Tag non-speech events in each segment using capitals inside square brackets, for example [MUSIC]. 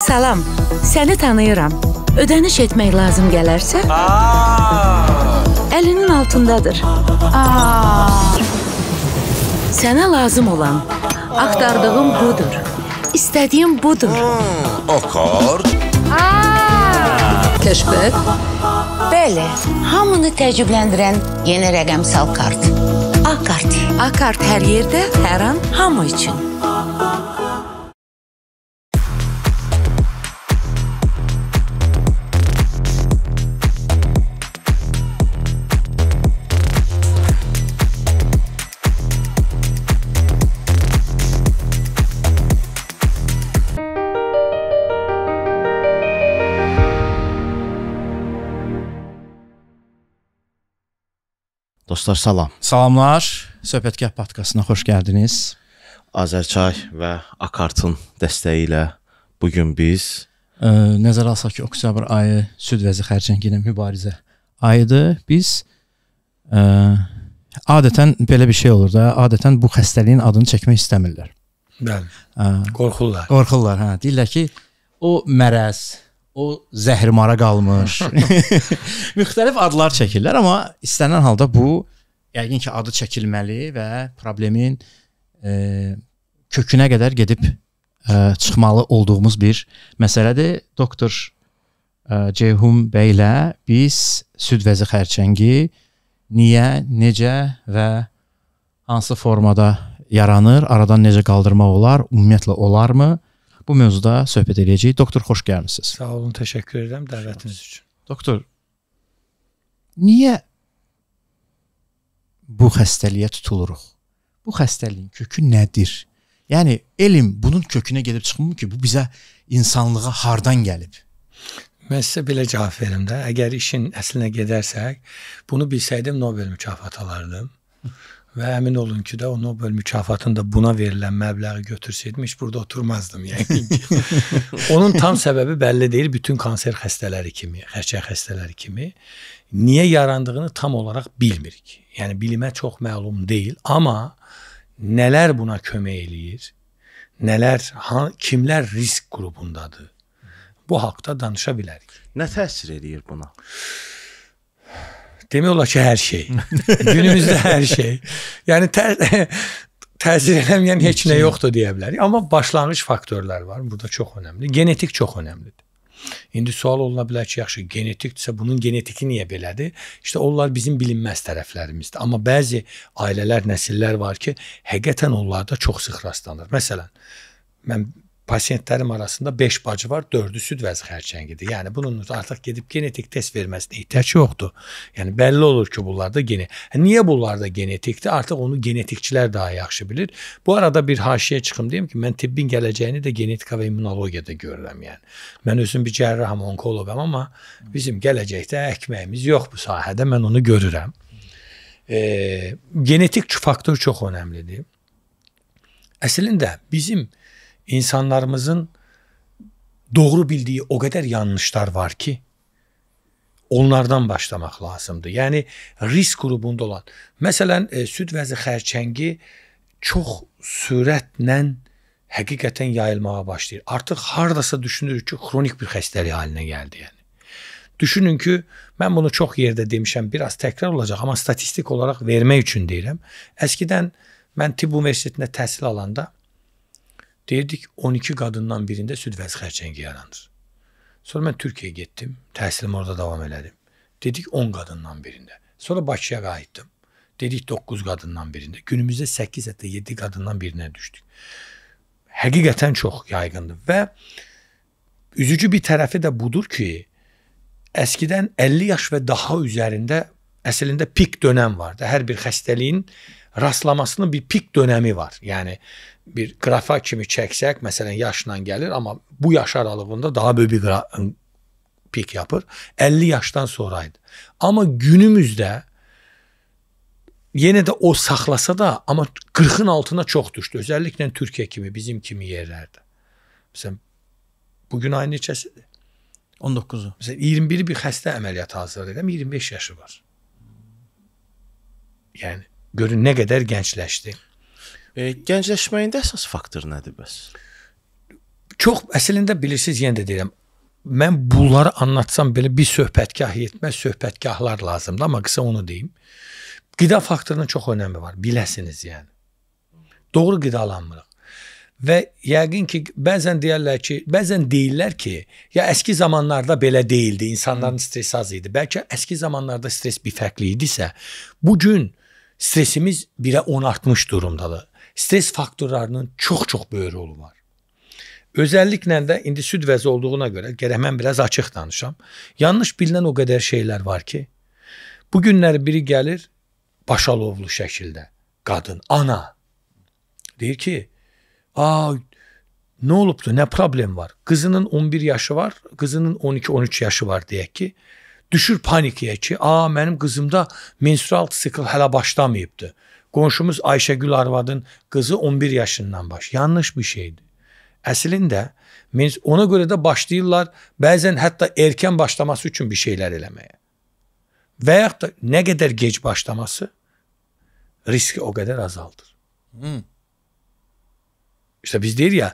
Salam. Səni tanıyıram. Ödəniş etmək lazım gələrsə, əlinin altındadır. Sənə lazım olan axtardığım budur istədiyim budur. Hmm, akord. Keşbək. Bəli, hamını təəccübləndirən yeni rəqəmsal kart. A kart. A kart hər yerdə, hər an, hamı üçün. Dostlar salam. Salamlar. Söhbətgah podkastına xoş gəldiniz. Azərçay və Akartın dəstəyi ilə bu gün biz ə, nəzərə alsaq ki, oktyabr ayı süd vəzi xərçəngi ilə mübarizə ayıdır. Biz ə, adətən belə bir şey olur da, adətən bu xəstəliyin adını çəkmək istəmirlər. Bəli. Ə, qorxurlar. Qorxurlar, hə. Deyirlər ki, o mərəz, o zəhrimara qalmış. [LAUGHS] [LAUGHS] Müxtəlif adlar çəkirlər, amma istənilən halda bu yəqin ki, adı çəkilməli və problemin e, kökünə qədər gedib ə, e, çıxmalı olduğumuz bir məsələdir. Doktor ə, e, Ceyhun bəylə biz süd vəzi xərçəngi niyə, necə və hansı formada yaranır, aradan necə qaldırmaq olar, ümumiyyətlə olarmı? Bu mövzuda söhbət edəcəyik. Doktor xoş gəlmisiniz. Sağ olun, təşəkkür edirəm dəvətiniz üçün. Doktor niyə bu xəstəliyə tutuluruq. Bu xəstəliyin kökü nədir? Yəni elm bunun kökünə gedib çıxmır ki, bu bizə insanlığa hardan gəlib? Mən sizə belə cavab verim də, əgər işin əslinə gedərsək, bunu bilsəydim Nobel mükafatı alardım. Və əmin olun ki də o Nobel mükafatını da buna verilən məbləği götürsəydim heç burada oturmazdım yəqin ki. [LAUGHS] Onun tam səbəbi bəlli deyil bütün kanser xəstələri kimi, xərçəng xəstələri kimi niyə yarandığını tam olaraq bilmirik. Yəni bilimə çox məlum deyil, amma nələr buna kömək eləyir? Nələr ha, kimlər risk qrupundadır? Bu haqqda danışa bilərik. Nə təsir eləyir buna? Demək olar ki, hər şey. [LAUGHS] Günümüzdə hər şey. Yəni tə [LAUGHS] təsir eləməyən heç nə yoxdur deyə bilərik. Amma başlanğıc faktorlar var. Burada çox önəmli. Genetik çox önəmlidir. İndi sual oluna bilər ki, yaxşı, genetikdirsə bunun genetiki niyə belədir? İşte onlar bizim bilinməz tərəflərimizdir. Amma bəzi ailələr, nəsillər var ki, həqiqətən onlarda çox sıx rastlanır. Məsələn, mən Pasiyentlərim arasında 5 bacı var, 4-ü süd vəzi xərçəngidir. Yəni bunun artık gedib genetik test verməsinə ihtiyaç yoxdur. Yəni belli olur ki, bunlarda gene. E, Niyə bunlarda genetikdir? Artık onu genetikçiler daha yaxşı bilir. Bu arada bir haşiyə çıxım deyim ki, mən tibbin gələcəyini də genetika və immunologiyada görürəm, yəni. Mən özüm bir cərraham, onkoloqam, ama bizim gələcəkdə əkməyimiz yox bu sahədə. Mən onu görürəm. E, genetik faktör çok önəmlidir. Əslində bizim e, insanlarımızın doğru bildiyi o qədər yanlışlar var ki, onlardan başlamaq lazımdır. Yəni risk qrupunda olan. Məsələn, e, süd vəzi xərçəngi çox sürətlə həqiqətən yayılmağa başlayır. Artıq hardasa düşünürük ki, xronik bir xəstəlik halinə gəldi yəni. Düşünün ki, mən bunu çox yerdə demişəm, biraz təkrar olacaq, amma statistik olaraq vermək üçün deyirəm. Əskidən mən Tibb Universitetinə təhsil alanda Deyirdik 12 qadından birində süd vəz xərçəngi yaranır. Sonra mən Türkiyəyə getdim, təhsilimi orada davam elədim. Dedik 10 qadından birində. Sonra Bakıya qayıtdım. Dedik 9 qadından birində. Günümüzdə 8 hətta 7 qadından birinə düşdük. Həqiqətən çox yayğındır və üzücü bir tərəfi də budur ki, əskidən 50 yaş və daha üzərində əslində pik dönəm vardı. Hər bir xəstəliyin rastlamasının bir pik dönəmi var. Yəni bir qrafik kimi çəksək, məsələn, yaşla gəlir, amma bu yaş aralığında daha böyük bir pik yapır. 50 yaşdan sonraydı. Amma günümüzdə yenə də o saxlasa da, amma 40-ın altına çox düşdü. Özəlliklə Türkiyə kimi, bizim kimi yerlərdə. Məsələn, bu gün ayın neçəsidir? 19-u. Məsələn, 21-i bir xəstə əməliyyat hazırlayıram, 25 yaşı var. Yəni görün nə qədər gəncləşdi. E, gəncləşməyində əsas faktor nədir bəs? Çox əslində bilirsiniz, yenə də deyirəm, mən bunları anlatsam belə bir söhbətgah yetməz, söhbətgahlar lazımdır, amma qısa onu deyim. Qida faktorunun çox önəmi var, biləsiniz yəni. Doğru qidalanmırıq. Və yəqin ki, bəzən deyirlər ki, bəzən deyirlər ki, ya əski zamanlarda belə değildi, insanların stresi az idi. Bəlkə əski zamanlarda stres bir fərqli idisə, bu gün stresimiz birə 10 artmış durumdadır stres faktorlarının çox-çox böyük rolu var. Özəlliklə də indi süd vəzi olduğuna görə gərək mən biraz açıq danışam. Yanlış bilinən o qədər şeylər var ki, bu günlər biri gəlir başalovlu şəkildə qadın, ana deyir ki, "A, nə olubdu? Nə problem var? Qızının 11 yaşı var, qızının 12-13 yaşı var deyək ki, düşür panikaya ki, "A, mənim qızımda menstrual sikl hələ başlamayıbdı." Qonşumuz Ayşəgül arvadın qızı 11 yaşından baş. Yanlış bir şeydir. Əslində ona görə də başlayırlar bəzən hətta erkən başlaması üçün bir şeylər eləməyə. Və yaxud da nə qədər gec başlaması riski o qədər azaldır. Hmm. İşte biz deyir ya,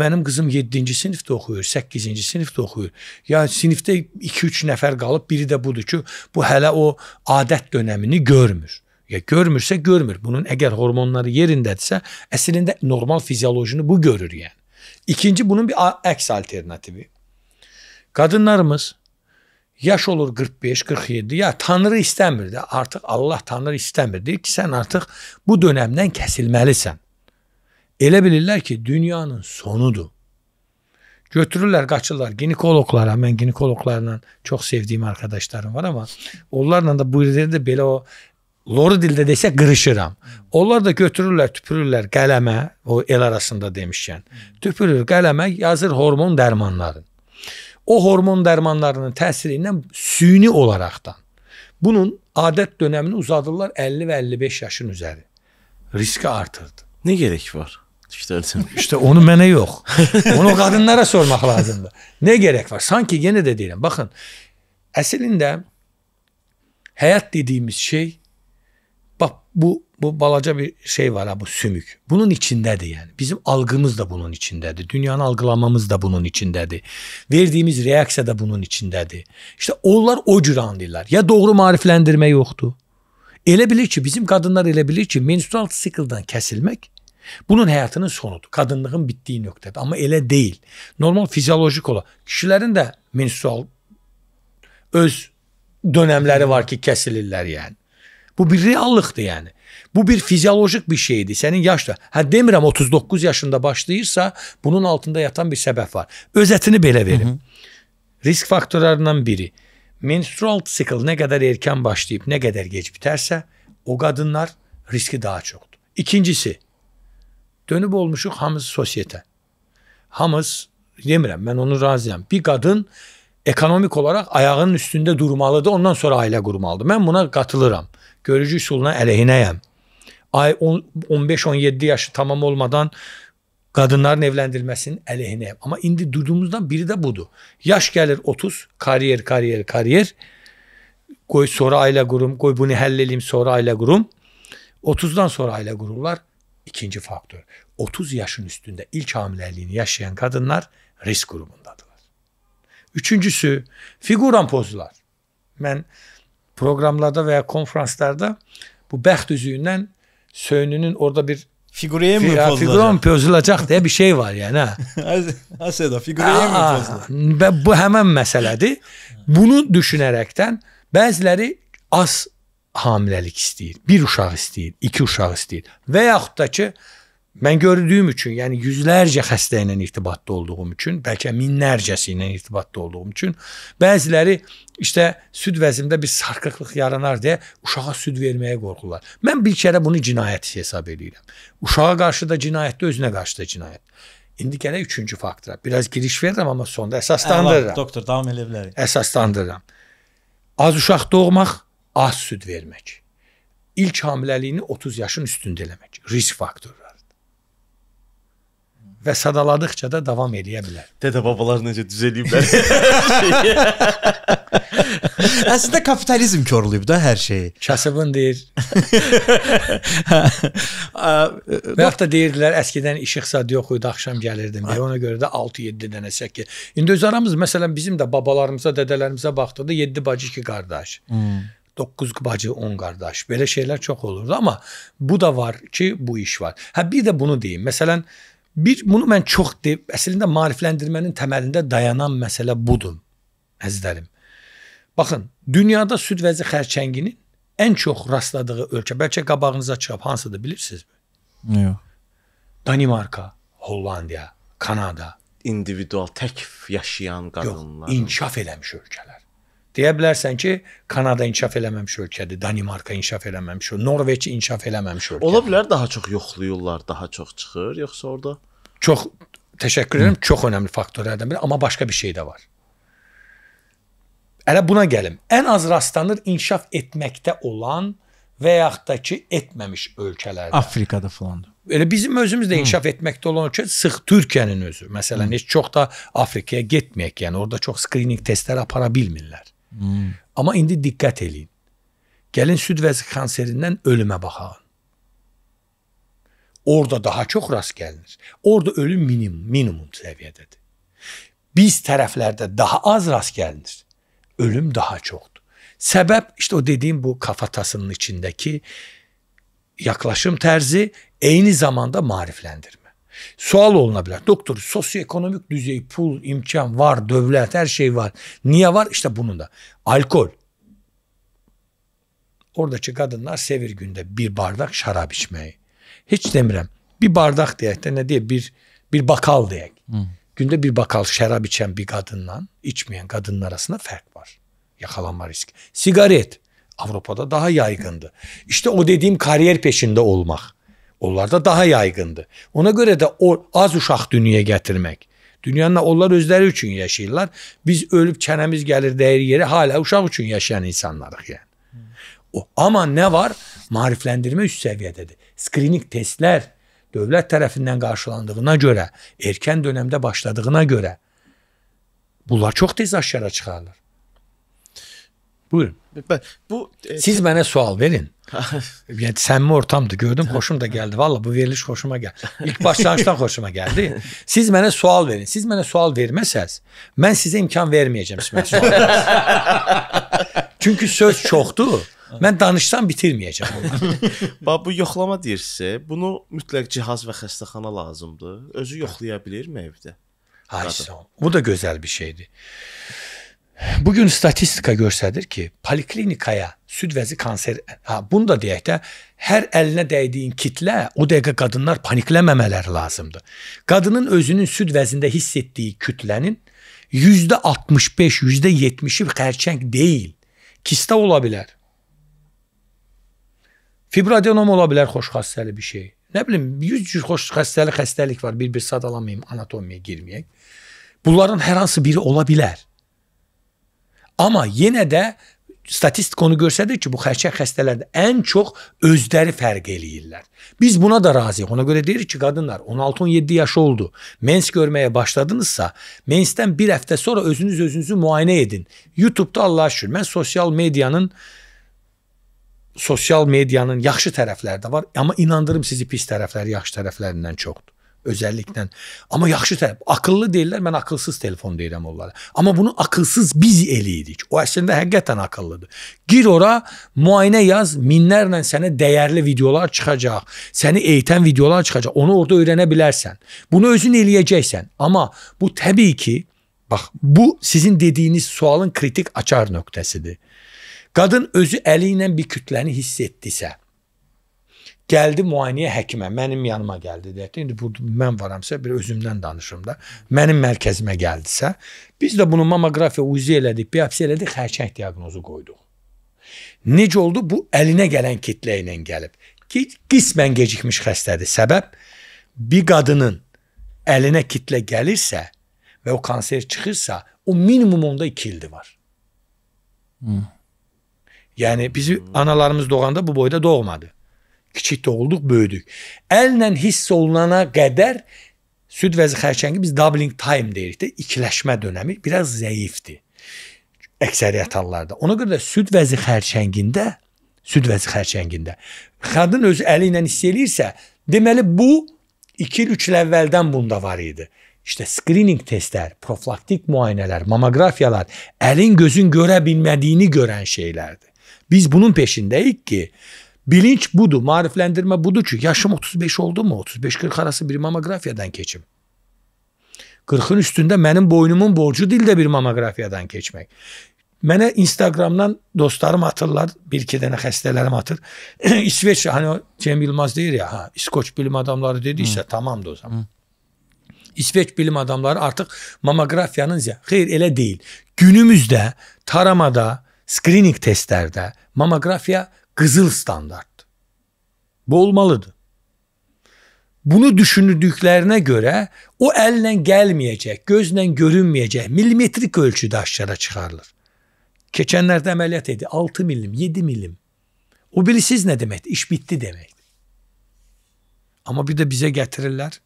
mənim qızım 7-ci sinifdə oxuyur, 8-ci sinifdə oxuyur. Ya sinifdə 2-3 nəfər qalıb, biri də budur ki, bu hələ o adət dönəmini görmür. Ya görmürse görmür. Bunun eğer hormonları yerindetse əslində normal fizyolojini bu görür yani. İkinci bunun bir əks alternatifi. Kadınlarımız yaş olur 45-47 ya Tanrı istəmirdi. artık Allah Tanrı istəmir. Deyir ki sen artık bu dönemden kesilmelisin Elə bilirlər ki dünyanın sonudur. Götürürler kaçırlar ginekologlara. Mən ginekologlarla çok sevdiğim arkadaşlarım var ama onlarla da bu yerlerde de o loru dildə desə qırışıram. Onlar da götürürlər, tüpürürlər qələmə, o el arasında demişkən. Tüpürür qələmə, yazır hormon dərmanları. O hormon dərmanlarının təsirindən süni olaraqdan bunun adət dövrünü uzadırlar 50 və 55 yaşın üzəri. Riski artırdı. Nə gerək var? Düşdərsən. İşte onu mənə yox. Onu qadınlara sormaq lazımdır. Nə gerək var? Sanki yenə də deyirəm. Baxın, əslində həyat dediyimiz şey bu bu balaca bir şey var ha bu sümük. Bunun içindedi yani. Bizim algımız da bunun içindedi Dünyanı algılamamız da bunun içindedi Verdiğimiz reaksiya da bunun içindedi İşte onlar o cür anlayırlar. Ya doğru mariflendirme yoktu. Elə bilir ki, bizim kadınlar elə bilir ki, menstrual sikldan kəsilmək bunun hayatının sonudur. kadınlığın bittiği nöqtədir. ama ele değil Normal fizyolojik olan kişilerin de menstrual öz dönemleri var ki, kesilirler yani bu bir reallıqdır yani. Bu bir fizyolojik bir şeydi. Senin yaşda. Hə demirəm 39 yaşında başlayırsa, bunun altında yatan bir səbəb var. Özətini belə verim. Hı -hı. Risk faktorlarından biri. Menstrual cycle ne kadar erken başlayıp ne kadar geç biterse o kadınlar riski daha çoktu. İkincisi, dönüp olmuşuq hamız sosyete. Hamımız demirəm, ben onu razıyam. Bir kadın ekonomik olarak ayağının üstünde durmalıdır. Ondan sonra aile qurmalıdır. Mən buna katılırım. Görücü üsuluna əleyhinəyəm. Ay 15-17 yaşı tamam olmadan kadınların evlendirilmesinin əleyhinəyəm. Ama indi duyduğumuzdan biri de budur. Yaş gelir 30, kariyer, kariyer, kariyer. Qoy sonra aile qurum, qoy bunu həll edeyim sonra aile qurum. 30'dan sonra aile qururlar. İkinci faktör. 30 yaşın üstünde ilk hamileliğini yaşayan kadınlar risk grubundadır. Üçüncüsü figuran pozlar. Mən proqramlarda və ya konfranslarda bu bəxt üzüyündən söynünün orada bir Figureye mi pozulacak? Figura mı pozulacak diye bir şey var yani. Ha. [LAUGHS] Aseda figureye mi pozulacak? Bu hemen meseledir. Bunu düşünerekten bazıları az hamilelik istəyir. Bir uşaq istəyir, iki uşaq istəyir. Və yaxud da ki, Mən gördüyüm üçün, yəni yüzlərcə xəstə ilə irtibatda olduğum üçün, bəlkə minlərcəsi ilə irtibatda olduğum üçün, bəziləri işte süd vəzimdə bir sarkıqlıq yaranar deyə uşağa süd verməyə qorxurlar. Mən bir kərə bunu cinayət hesab edirəm. Uşağa qarşı da cinayətdir, özünə qarşı da cinayət. İndi gələ üçüncü faktora. Biraz giriş verirəm amma sonda əsaslandırıram. Əla, doktor, davam edə bilərik. Əsaslandırıram. Az uşaq doğmaq, az süd vermək. İlk hamiləliyini 30 yaşın üstündə eləmək. Risk faktoru və sadaladıqca da davam eləyə bilər. Dədə-babalar necə düzəliblər. [LAUGHS] [LAUGHS] Əslində kapitalizm korlayıb da hər şeyi. Kasıbın deyir. [LAUGHS] və hətta deyirdilər əskidən işıq saat yox idi, axşam gəlirdim. Deyə ona görə də 6-7 dənə 8. İndi öz aramız məsələn bizim də babalarımıza, dədələrimizə baxdıqda 7 bacı 2 qardaş. Hmm. 9 bacı, 10 qardaş. Belə şeylər çox olurdu, amma bu da var ki, bu iş var. Hə bir də bunu deyim. Məsələn, Bir bunu mən çox deyib, əslində maarifləndirmənin təməlində dayanan məsələ budur. Əzizlərim. Baxın, dünyada süd vəzi xərçənginin ən çox rastladığı ölkə bəlkə qabağınıza çıxıb hansıdır bilirsinizmi? Yox. Danimarka, Hollandiya, Kanada. İndividual tək yaşayan qadınlar. Yox, inkişaf eləmiş ölkələr. Deyə bilərsən ki, Kanada inkişaf eləməmiş ölkədir, Danimarka inkişaf eləməmiş, Norveç inkişaf eləməmiş ölkədir. Ola bilər daha çox yoxlayırlar, daha çox çıxır, yoxsa orada? Çox təşəkkür edirəm, Hı. çox önəmli faktorlardan biri, amma başqa bir şey də var. Elə buna gəlim. Ən az rastlanır inkişaf etməkdə olan və yaxud da ki, etməmiş ölkələrdə. Afrikada filandır. Elə bizim özümüz də inkişaf Hı. etməkdə olan ölkə sıx Türkiyənin özü. Məsələn, Hı. heç çox da Afrikaya getməyək, yəni orada çox skrininq testləri apara bilmirlər. Hmm. Ama indi dikkat eləyin. Gəlin süd vəzi kanserinden ölümə baxaq. Orada daha çok rast gəlinir. Orada ölüm minimum, minimum səviyyədədir. Biz tərəflərdə daha az rast gəlinir. Ölüm daha çoxdur. Səbəb işte o dediğim bu kafatasının içindeki yaklaşım tərzi eyni zamanda marifləndirmə. Sual olunabilir. Doktor sosyoekonomik düzey, pul, imkan var, dövlet her şey var. Niye var? İşte bunun da. Alkol. Oradaki kadınlar sevir günde bir bardak şarap içmeyi. Hiç demirem. Bir bardak deyək də nə deyək? Bir bir bakal deyək. Günde bir bakal şarap içen bir qadınla içmeyen qadının arasında fark var. Yakalanma riski. Sigaret Avrupa'da daha yaygındı. İşte o dediğim kariyer peşinde olmak. Onlarda daha yayğındır. Ona görə də o az uşaq dünyaya gətirmək. Dünyanın onlar özləri üçün yaşayırlar. Biz ölüb çənəmiz gəlir dəyir yerə hələ uşaq üçün yaşayan insanlarıq yəni. O, amma nə var? Maarifləndirmə üst səviyyədədir. Skrining testlər dövlət tərəfindən qarşılandığına görə, erkən dövrdə başladığına görə bunlar çox tez aşkara çıxarılır. Buyurun. Bu e, siz mənə sual verin. [LAUGHS] yəni səmimi ortamdır. Gördüm, xoşum da gəldi. Valla bu veriliş xoşuma gəldi. İlk başlanğıcdan xoşuma gəldi. Siz mənə sual verin. Siz mənə sual verməsəz, mən sizə imkan verməyəcəm sizə sual. [LAUGHS] Çünki söz çoxdur. Mən danışsam bitirməyəcəm onları. Bax bu yoxlama deyirsə, bunu mütləq cihaz və xəstəxana lazımdır. Özü yoxlaya bilirmi evdə? Hayır, bu da gözəl bir şeydir. Bu gün statistika göstərir ki, poliklinikaya süd vəzi kanser, ha bunu da deyək də, hər əlinə dəydiyin kitlə o dəqiqə qadınlar panikləməmələri lazımdır. Qadının özünün süd vəzində hiss etdiyi kütlənin %65, %70-i xərçəng deyil. Kista ola bilər. Fibroadenom ola bilər xoş xəstəli bir şey. Nə bilim 100 cür xoş xəstəli xəstəlik var. Bir-bir sadalamayım, anatomiyə girməyək. Bunların hər hansı biri ola bilər. Amma yenə də statistik onu göstərir ki, bu xərçəng xəstələrdə ən çox özləri fərq eləyirlər. Biz buna da razıyıq. Ona görə deyirik ki, qadınlar 16-17 yaşı oldu. Mens görməyə başladınızsa, mensdən 1 həftə sonra özünüz özünüzü müayinə edin. YouTube-da Allah şükür mən sosial medianın sosial medianın yaxşı tərəfləri də var, amma inandırım sizi pis tərəfləri yaxşı tərəflərindən çoxdur. özellikten Ama yaxşı tərəf. Akıllı deyirlər, mən akılsız telefon deyirəm onlara. ama bunu akılsız biz eləyirik. O aslında həqiqətən akıllıdır. Gir ora, muayene yaz, minlərlə sənə dəyərli videolar çıxacaq. Səni eğitən videolar çıxacaq. Onu orada öyrənə bilərsən. Bunu özün eləyəcəksən. ama bu təbii ki, bax, bu sizin dediyiniz sualın kritik açar nöqtəsidir. Qadın özü əli bir kütləni hiss etdisə, Gəldi müayinəyə həkimə, mənim yanıma gəldi deyək də. İndi bu mən varamsa, bir özümdən danışım da. Mənim mərkəzimə gəldisə, biz də bunu mamoqrafiya UZI elədik, biopsiya elədik, xərçəng diaqnozu qoyduq. Necə oldu? Bu əlinə gələn kitlə ilə gəlib. Ki qismən gecikmiş xəstədir. Səbəb bir qadının əlinə kitlə gəlirsə və o kanser çıxırsa, o minimum onda 2 ildir var. Hmm. Yəni bizi analarımız doğanda bu boyda doğmadı kiçik də olduq, böyüdük. Əllə hiss olunana qədər süd vəzi xərçəngi biz doubling time deyirik də, ikiləşmə dönəmi biraz zəifdir. Əksəriyyət hallarda. Ona görə də süd vəzi xərçəngində, süd vəzi xərçəngində qadın öz əli ilə hiss eləyirsə, deməli bu 2 il 3 il əvvəldən bunda var idi. İşte screening testlər, profilaktik müayinələr, mamoqrafiyalar əlin gözün görə bilmədiyini görən şeylərdir. Biz bunun peşindəyik ki, Bilinç budu, mariflendirme budu. Çünkü yaşım 35 oldu mu? 35-40 arası bir mamografyadan keçim. 40'ın üstünde, benim boynumun borcu dil də bir mamoqrafiyadan keçmək. Mene Instagramdan dostlarım atırlar, bir iki dənə xəstələrim atır. [CLEARS THROAT] İsveç, hani Cem Yılmaz deyir ya, ha, İskoç bilim adamları dediysə hmm. tamamdır o zaman. Hmm. İsveç bilim adamları artıq mamoqrafiyanın hayır elə değil. Günümüzde taramada, screening testlerde mamoqrafiya kızıl standart. Bu olmalıdı. Bunu düşündüklerine göre o elle gelmeyecek, gözle görünmeyecek milimetrik ölçüde aşağıya çıkarılır. Keçenlerde ameliyat edildi. 6 milim, 7 milim. O bilisiz ne demek? İş bitti demek. Ama bir de bize getirirler.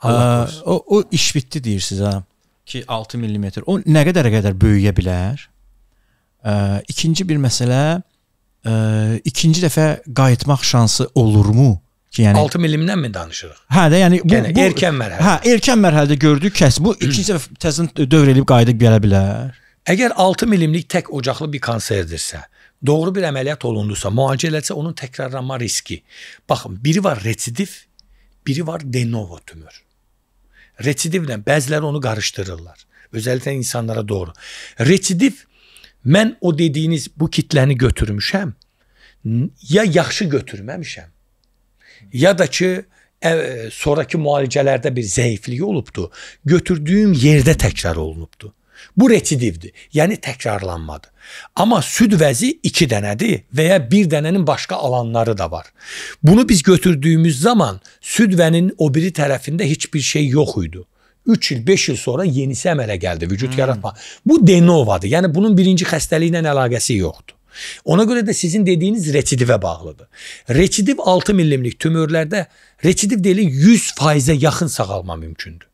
Allah Aa, o, o iş bitti diyor size Ki 6 milimetre. O ne kadar kadar büyüyebilir? bilər? Ə, ikinci bir məsələ e, ikinci dəfə qayıtmaq şansı olurmu? Ki, yəni 6 millimdən mi danışırıq? Hə də, yəni bu, yəni, bu erkən mərhələ. Hə, erkən mərhələdə gördük kəs bu [CLEARS THROAT] ikinci dəfə təzədən e, dövr eləyib qayıdıb gələ bilər. Əgər 6 millimlik tək ocaqlı bir konserdirsə, doğru bir əməliyyat olundusa, müalicə eləsə onun təkrarlanma riski. Baxın, biri var residiv, biri var de novo tümör. Residivlə bəziləri onu qarışdırırlar. Özəlliklə insanlara doğru. Residiv mən o dediyiniz bu kitləni götürmüşəm, ya yaxşı götürməmişəm, ya da ki, ə, e, sonrakı müalicələrdə bir zəifliyi olubdu. Götürdüyüm yerdə təkrar olunubdu. Bu residivdir. Yəni təkrarlanmadı. Amma süd vəzi 2 dənədir və ya 1 dənənin başqa alanları da var. Bunu biz götürdüyümüz zaman süd vənin o biri tərəfində heç bir şey yox idi. 3 il, 5 il sonra yenisi əmələ gəldi vücut hmm. yaratma. Bu de novadır. Yəni bunun birinci xəstəliyi ilə əlaqəsi yoxdur. Ona görə də sizin dediyiniz residivə bağlıdır. Residiv 6 millimlik tümörlərdə residiv deyilin 100%-ə yaxın sağalma mümkündür.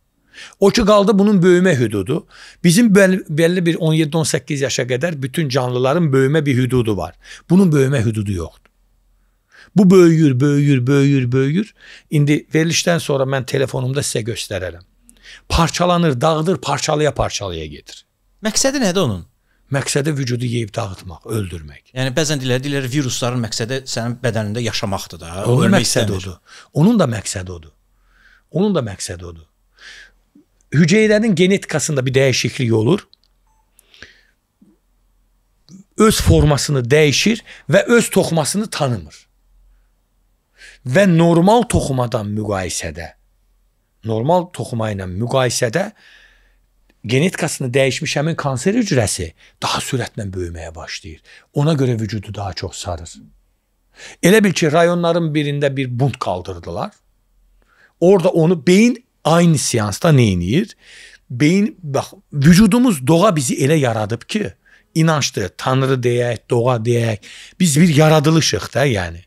O ki qaldı bunun böyümə hüdudu. Bizim bəl belli bir 17-18 yaşa qədər bütün canlıların böyümə bir hüdudu var. Bunun böyümə hüdudu yoxdur. Bu böyüyür, böyüyür, böyüyür, böyüyür. İndi verilişdən sonra mən telefonumda sizə göstərərəm parçalanır, dağıdır, parçalaya-parçalaya gedir. Məqsədi nədir onun? Məqsədi vücudu yeyib dağıtmaq, öldürmək. Yəni bəzən deyirlər, deyirlər virusların məqsədi sənin bədənində yaşamaqdır da. Onun məqsədi odur. Onun da məqsədi odur. Onun da məqsədi odur. Hüceyrənin genetikasında bir dəyişiklik olur. Öz formasını dəyişir və öz toxumasını tanımır. Və normal toxumadan müqayisədə normal toxuma ilə müqayisədə genetikasını dəyişmiş həmin kanser hücrəsi daha sürətlə böyüməyə başlayır. Ona görə vücudu daha çox sarır. Elə bil ki, rayonların birində bir bunt qaldırdılar. Orda onu beyin aynı seansda nə eləyir? Beyin bax vücudumuz doğa bizi elə yaradıb ki, inancdır, tanrı deyək, doğa deyək, biz bir yaradılışıq da, yəni.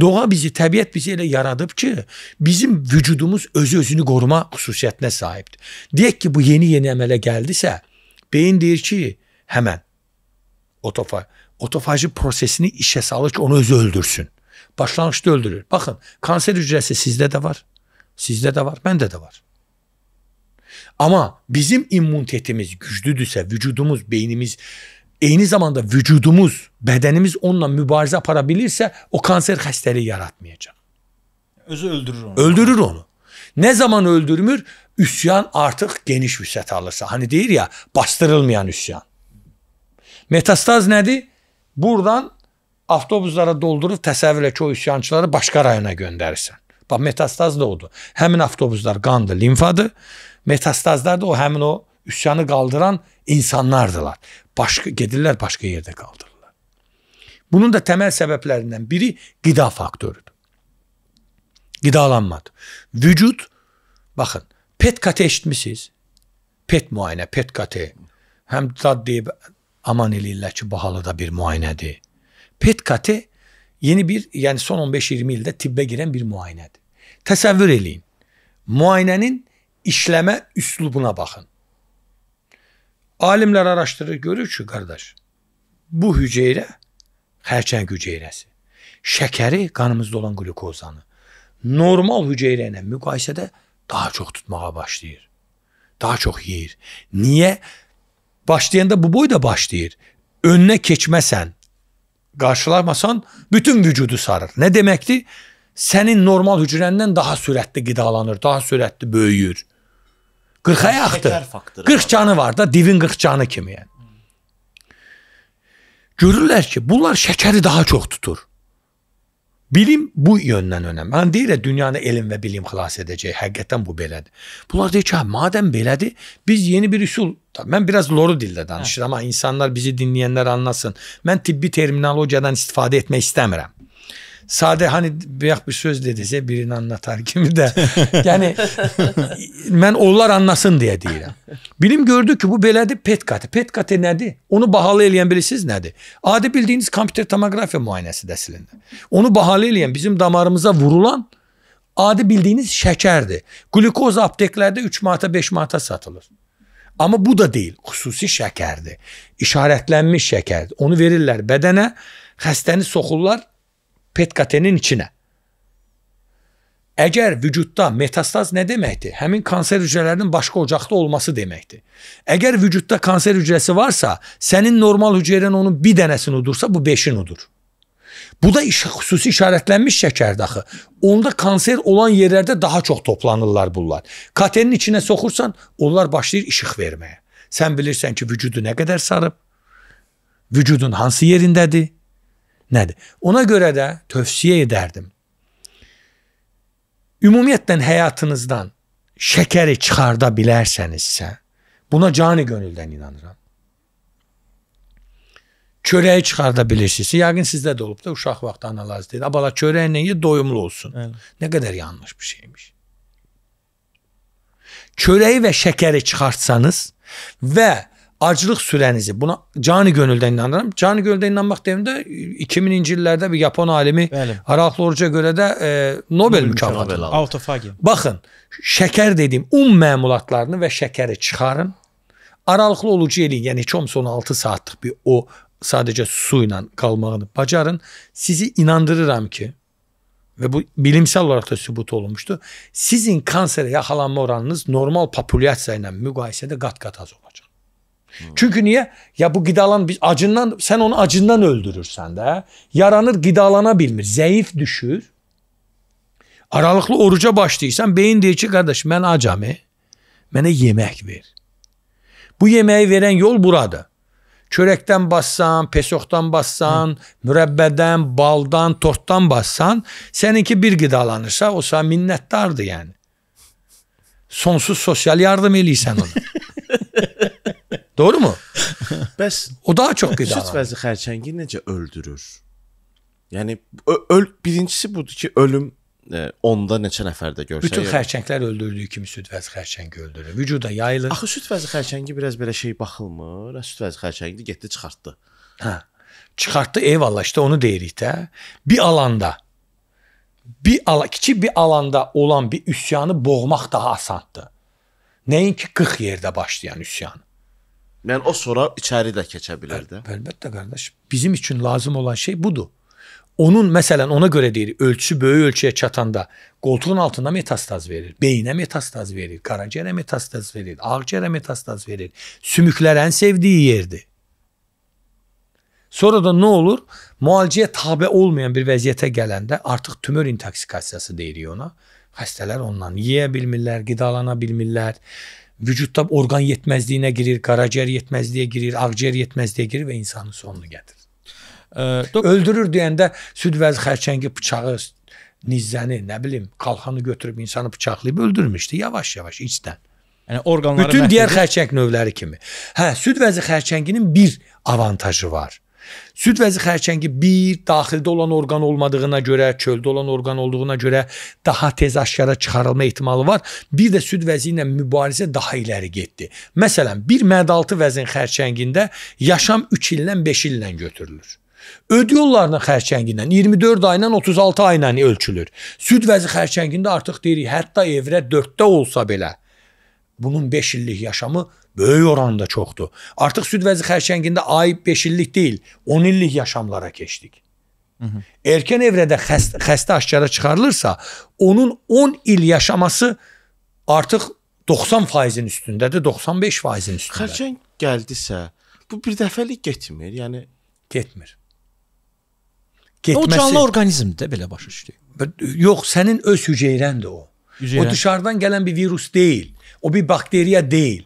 Doğa bizi, tabiat bizi öyle yaradıp ki bizim vücudumuz özü özünü koruma hususiyetine sahiptir. Diyek ki bu yeni yeni emele geldisə, beyin deyir ki hemen otofa, otofaji prosesini işe salır ki onu özü öldürsün. Başlangıçta öldürür. Bakın kanser hücresi sizde de var. Sizde de var. Bende de var. Ama bizim immunitetimiz güçlüdürse, vücudumuz, beynimiz Eyni zamanda vücudumuz, bedenimiz onunla mübarize aparabilirse o kanser hastalığı yaratmayacak. Özü öldürür onu. Öldürür onu. Ne zaman öldürmür? Üsyan artık geniş vüset alırsa. Hani değil ya bastırılmayan üsyan. Metastaz nedir? Buradan avtobuslara doldurup təsəvvürlə çoğu o üsyançıları başqa rayona göndərirsən. Bax metastaz da oldu. Həmin avtobuslar qandı, limfadır. Metastazlar da o həmin o üsyanı qaldıran insanlardılar. Başqa gedirlər başqa yerdə qaldırırlar. Bunun da təməl səbəblərindən biri qida faktorudur. Qidalanmadı. Vücud baxın, PET KT eşitmisiniz? PET müayinə, PET KT. Həm dad deyib aman eləyirlər ki, bahalı da bir müayinədir. PET KT yeni bir, yəni son 15-20 ildə tibbə girən bir müayinədir. Təsəvvür eləyin. Müayinənin işləmə üslubuna baxın. Alimlər araşdırır, görür ki, qardaş, bu hüceyrə xərçəng hüceyrəsi. Şəkəri qanımızda olan qlukozanı normal hüceyrə ilə müqayisədə daha çox tutmağa başlayır. Daha çox yeyir. Niyə? Başlayanda bu boy da başlayır. Önünə keçməsən, qarşılamasan bütün vücudu sarır. Nə deməkdir? Sənin normal hücrəndən daha sürətli qidalanır, daha sürətli böyüyür. 40'a yaxdı. 40 canı var da divin 40 canı kimi yəni. Görürlər ki, bunlar şəkəri daha çox tutur. Bilim bu yöndən önəm. Mən deyirəm dünyanı elm və bilim xilas edəcək. Həqiqətən bu belədir. Bunlar deyir ki, hə, madəm belədir, biz yeni bir üsul. Mən biraz loru dildə danışıram, hə. amma insanlar bizi dinləyənlər anlasın. Mən tibbi terminologiyadan istifadə etmək istəmirəm sade hani bir söz dediyse birini anlatar kimi de. [LAUGHS] yani ben onlar anlasın diye deyirəm. Bilim gördü ki bu belədir petkatı. Petkatı nədir? Onu bahalı eləyən bilirsiniz nədir? Adi bildiyiniz kompüter tomografiya müayinəsi əslində. Onu bahalı eləyən bizim damarımıza vurulan adi bildiyiniz şəkərdir. Glukoz apteklərdə 3 manata 5 manata satılır. Amma bu da deyil, xüsusi şəkərdir. İşarətlənmiş şəkərdir. Onu verirlər bədənə, xəstəni soxurlar petkatenin içine. Əgər vücudda metastaz nə deməkdir? Həmin kanser hücrələrinin başqa ocaqda olması deməkdir. Əgər vücudda kanser hücrəsi varsa, sənin normal hüceyrən onun bir dənəsini udursa, bu 5-in udur. Bu da iş, xüsusi işarətlənmiş şəkərdir axı. Onda kanser olan yerlərdə daha çox toplanırlar bunlar. Katenin içinə soxursan, onlar başlayır işıq verməyə. Sən bilirsən ki, vücudu nə qədər sarıb, vücudun hansı yerindədir, Nerede? Ona göre de tövsiye ederdim. Ümumiyetten hayatınızdan şekeri çıkarda bilersenizse buna cani gönülden inanıram. Çöreği çıkarda bilirsiniz. yəqin sizdə də olub da uşaq vaxtı analarız dedi. Abala çörəklə ye doyumlu olsun. Evet. Ne kadar yanlış bir şeymiş. Çöreği ve şekeri çıkartsanız ve acılıq sürənizi buna cani gönüldən inanıram. Cani gönüldən inanmaq deyəndə 2000-ci illərdə bir Yapon alimi Araqloruca görə də e, Nobel mükafatı autofagi. Baxın, şəkər dediyim un məmulatlarını və şəkəri çıxarın. Aralıqlı olucu eləyin, yəni heç olmasa 16 saatlıq bir o sadəcə su ilə qalmağını bacarın. Sizi inandırıram ki və bu bilimsel olaraq da sübut olunmuşdu. Sizin kansere yaxalanma oranınız normal populyasiya ilə müqayisədə qat-qat az olacaq. Çünkü niye? Ya bu gıdalan acından sen onu acından öldürürsen de yaranır gıdalanabilmir. Zayıf düşür. Aralıklı oruca başlayırsan beyin diyor ki kardeş ben acami. Bana yemek ver. Bu yemeği veren yol burada. Çörekten bassan, pesoktan bassan, Hı. mürəbbədən, baldan, torttan bassan, seninki bir qidalanırsa, o sana minnətdardır yəni. Sonsuz sosyal yardım eləyirsən onu. [LAUGHS] Doğru mu? [LAUGHS] Bes o daha çox qidalanır. Süd vəzi xərçəngi necə öldürür? Yəni öl birincisi budur ki, ölüm e, onda neçə nəfərdə görsə. Bütün xərçənglər öldürdüyü kimi süd vəzi xərçəngi öldürür. Vücuda yayılır. Axı süd vəzi xərçəngi biraz belə şey baxılmır. Süd vəzi xərçəngi getdi çıxartdı. Hə. Çıxartdı, eyvallah, işte onu deyirik də. Bir alanda bir ala, kiçik bir alanda olan bir üsyanı boğmaq daha asandır. ki 40 yerdə başlayan üsyanı. Yani o soru içeri de geçebilirdi. El, elbette kardeş, Bizim için lazım olan şey budu. Onun mesela ona göre değil Ölçü böğü ölçüye çatanda koltuğun altında metastaz verir. Beyine metastaz verir. Karaciğere metastaz verir. Akciğere metastaz verir. Sümükler en sevdiği yerdi. Sonra da ne olur? Mualiceye tabi olmayan bir vəziyyətə gelende, artık tümör intoksikasiyası deyirik ona. Xəstələr ondan yiyebilmirler, bilmirlər, qidalana bilmirlər. Vücudda orqan yetməzliyinə girir, qaraciyər yetməzliyə girir, ağciyər yetməzliyə girir və insanın sonunu gətirir. Ə, Öldürür deyəndə süd vəz xərçəngi bıçağı, nizəni, nə bilim, qalxanı götürüb insanı bıçaqlayıb öldürmüşdü yavaş-yavaş içdən. Yəni orqanları Bütün digər xərçəng növləri kimi. Hə, süd vəzi xərçənginin bir avantajı var. Süd vəzi xərçəngi bir daxildə olan orqan olmadığına görə, çöldə olan orqan olduğuna görə daha tez aşkara çıxarılma ehtimalı var. Bir də süd vəzi ilə mübarizə daha iləri getdi. Məsələn, bir mədaltı vəzin xərçəngində yaşam 3 ildən 5 illə götürülür. Öd yollarının xərçəngindən 24 ayla 36 ayla ölçülür. Süd vəzi xərçəngində artıq deyirik, hətta evrə 4-də olsa belə bunun 5 illik yaşamı böyük oranda çoxdur. Artıq süd vəzi xərçəngində ay 5 illik deyil, 10 illik yaşamlara keçdik. Hı -hı. Erkən evrədə xəstə, xəstə aşkara çıxarılırsa, onun 10 il yaşaması artıq 90%-in üstündədir, 95%-in üstündədir. Xərçəng gəldisə, bu bir dəfəlik getmir, yəni getmir. Getməsi O canlı orqanizmdir belə başa düşdük. Yox, sənin öz hüceyrəndir o. Hüceyrən. O dışarıdan gələn bir virus deyil. O bir bakteriya deyil.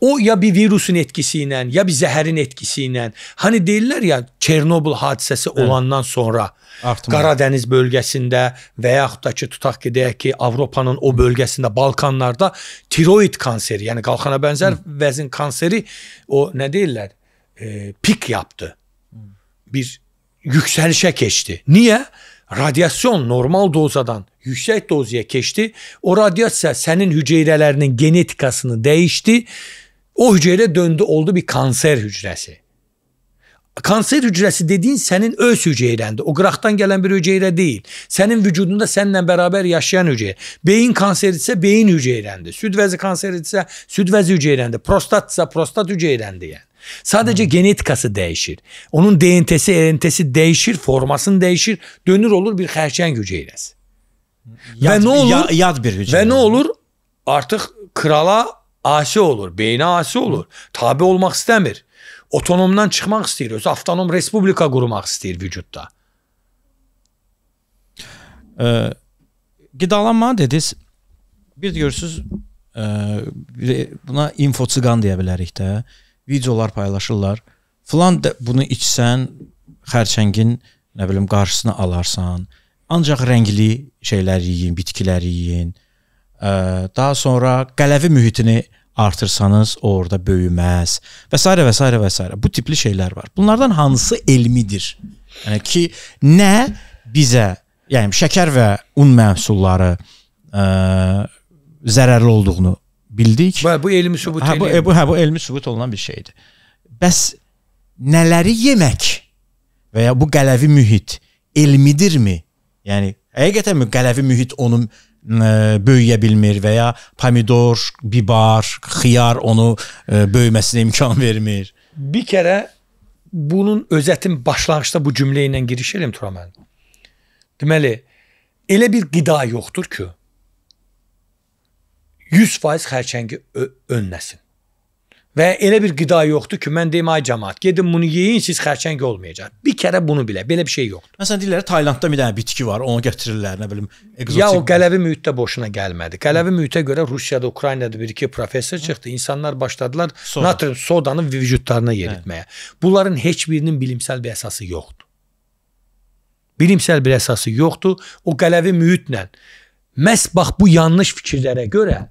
O ya bir virusun etkisi ilə, ya bir zəhərin etkisi ilə. Hani deyirlər ya Çernobıl hadisəsi Hı. olandan sonra Artım Qara Dəniz bölgəsində və yaxud da ki tutaq ki deyək ki Avropanın o bölgəsində, Balkanlarda tiroid kanseri, yəni qalxana bənzər Hı. vəzin kanseri o nə deyirlər? E, pik yapdı. Bir yükselişe keçdi. Niyə? Radiasyon normal dozadan yüksək dozaya keçdi. O radiasiya sənin hüceyrələrinin genetikasını dəyişdi O hücre döndü oldu bir kanser hücresi. Kanser hücresi dediğin senin öz hüceyrəndir. O qıraqdan gelen bir hücre değil. Senin vücudunda seninle beraber yaşayan hücre. Beyin kanseri isə beyin hüceyrəndir. Süd vəzi kanseri isə süd vəzi hüceyrəndir. Prostat isə prostat hüceyrəndir yani. Sadece hmm. genetikası değişir. Onun DNT'si, RNT'si değişir, formasını değişir. Dönür olur bir xərçəng hüceyrəsi. Yad, ve ne olur? Yad bir hücre. Ve ne olur? Artık krala asi olur, beyni asi olur. Tabe olmaq istəmir. Otonomdan çıxmaq istəyir, öz avtonom respublika qurmaq istəyir vücudda. Ə, qidalanma dediniz. Bir də görürsüz, ə, buna info çıqan deyə bilərik də. Videolar paylaşırlar. Falan da bunu içsən xərçəngin nə bilim qarşısını alarsan. Ancaq rəngli şeylər yeyin, bitkilər yeyin. Ə, daha sonra qələvi mühitini artırsanız orada böyüməz və s. və s. və s. bu tipli şeylər var. Bunlardan hansı elmidir? Yəni ki, nə bizə, yəni şəkər və un məhsulları ə, e, zərərli olduğunu bildik. Bu, bu elmi sübut hə, bu, elmi. E, bu hə bu elmi sübut olunan bir şeydir. Bəs nələri yemək və ya bu qələvi mühit elmidirmi? Yəni həqiqətən mi qələvi mühit onun E, böyüyə bilmir və ya pomidor, bibar, xiyar onu e, böyüməsinə imkan [LAUGHS] vermir. Bir kərə bunun özətin başlanğıcda bu cümlə ilə girişəlim Turamən. Deməli, elə bir qida yoxdur ki 100% xərçəngi önləsin. Və elə bir qida yoxdur ki, mən deyim ay cəmaət, gedin bunu yeyin, siz xərçəng olmayacaq. Bir kərə bunu bilə, belə bir şey yoxdur. Məsələn deyirlər Taylandda bir dənə bitki var, onu gətirirlər, nə bilim, ekzotik. Ya o qələvi mühitdə boşuna gəlmədi. Qələvi mühitə görə Rusiyada, Ukraynada bir iki professor çıxdı. İnsanlar başladılar Soda. natrium sodanı vücudlarına hə. yeritməyə. Hə. Bunların heç birinin bilimsəl bir əsası yoxdur. Bilimsəl bir əsası yoxdur. O qələvi mühitlə məs bax bu yanlış fikirlərə görə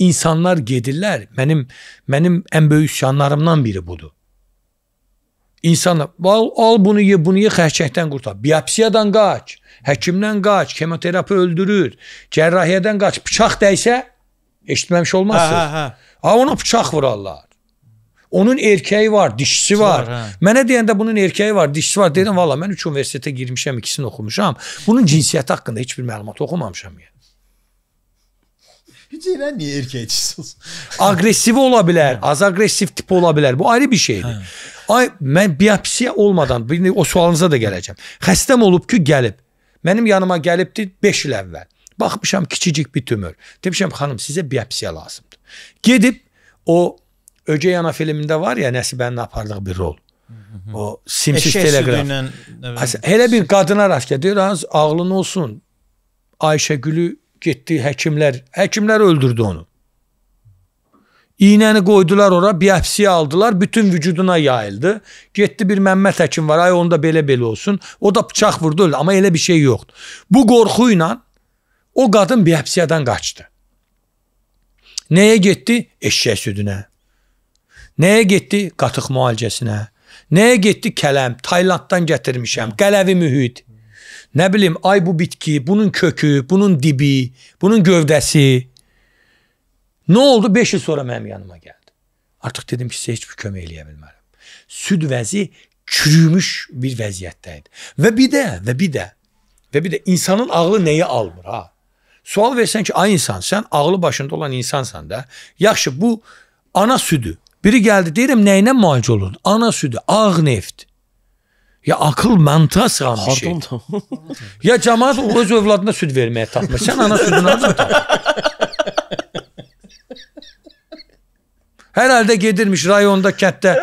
insanlar gedirlər. Mənim mənim ən böyük şanlarımdan biri budur. İnsanlar al, al bunu ye, bunu ye xərçəngdən qurtar. Biopsiyadan qaç, həkimdən qaç, kemoterapi öldürür, cərrahiyədən qaç, bıçaq dəysə eşitməmiş olmazsınız. Hə, hə, hə. Ha ona bıçaq vurarlar. Onun erkəyi var, dişisi var. var hə. Mənə deyəndə bunun erkəyi var, dişisi var. Dedim valla mən 3 universitetə girmişəm, ikisini oxumuşam. Bunun cinsiyyəti haqqında heç bir məlumat oxumamışam ya. Hüseyin niye erkekçisi [LAUGHS] Agresif olabilir. az agresif tip olabilir. Bu ayrı bir şeydir. Ay, mən biyopsiya olmadan, o sualınıza da gələcəm. Xəstəm olub ki, gəlib. Mənim yanıma gəlibdi 5 il əvvəl. Baxmışam kiçicik bir tümör. Demişəm xanım sizə biyopsiya lazımdır. Gedib o Ögey ana filmində var ya Nəsibənin apardığı bir rol. O simsiz teleqraf. Elə bir qadına rast gəlir. Ağlın olsun. Ayşəgülü Getdi həkimlər, həkimlər öldürdü onu. İynəni qoydular ora, biopsiya aldılar, bütün vücuduna yayıldı. Getdi bir Məmməd həkim var, ay onda belə-belə olsun. O da bıçaq vurdu, öldü. amma elə bir şey yoxdur. Bu qorxu ilə o qadın biopsiyadan qaçdı. Nəyə getdi? Eşşək südünə. Nəyə getdi? Qatıq müalicəsinə. Nəyə getdi? Kələm, Taylanddan gətirmişəm, qələvi mühit. Nə bilim, ay bu bitki, bunun kökü, bunun dibi, bunun gövdəsi. Nə oldu? 5 il sonra mənim yanıma gəldi. Artıq dedim ki, sizə heç bir kömək eləyə bilmərəm. Süd vəzi çürümüş bir vəziyyətdə idi. Və bir də, və bir də, və bir də insanın ağlı nəyi almır ha? Sual versən ki, ay insan, sən ağlı başında olan insansan da. Yaxşı, bu ana südü. Biri gəldi, deyirəm, nəyinə müalicə olunur? Ana südü, ağ neft. Ya akıl mantığa sığan bir şey. [LAUGHS] ya cemaat öz evladına süt vermeye takmış. Sen ana sütünü alacaksın. Herhalde gedirmiş rayonda kentte.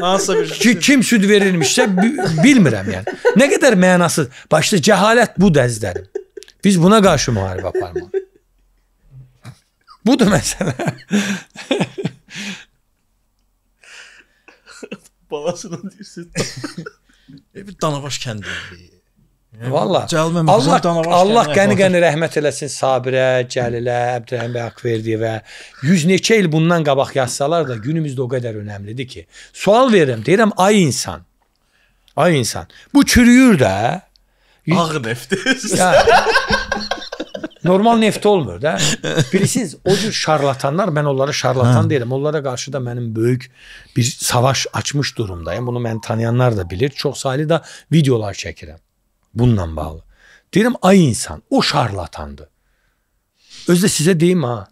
Nasıl bir ki, kim süt verilmişse bilmirəm yani. Ne kadar mənasız. Başta cehalet bu dəzlərim. Biz buna karşı müharibə aparmalıyıq. Bu da mesela. [LAUGHS] Balasının süt. E, bir Danabaş kəndiydi. Yəni, Valla. Allah Allah qəni-qəni rəhmət eləsin Sabirə, Cəlilə, Əbdürrəhim bəy Akverdiyevə. Yüz neçə il bundan qabaq yazsalar da günümüzdə o qədər önəmlidir ki. Sual verirəm, deyirəm ay insan. Ay insan. Bu çürüyür də. Ağ neftdir. [LAUGHS] Normal neft olmur da. Bilirsiniz o cür şarlatanlar mən onları şarlatan deyirəm. Onlara qarşı da mənim böyük bir savaş açmış durumdayım. Bunu mən tanıyanlar da bilir. Çox saylı da videolar çəkirəm. Bununla bağlı. Deyirəm ay insan o şarlatandı. Özdə sizə deyim ha.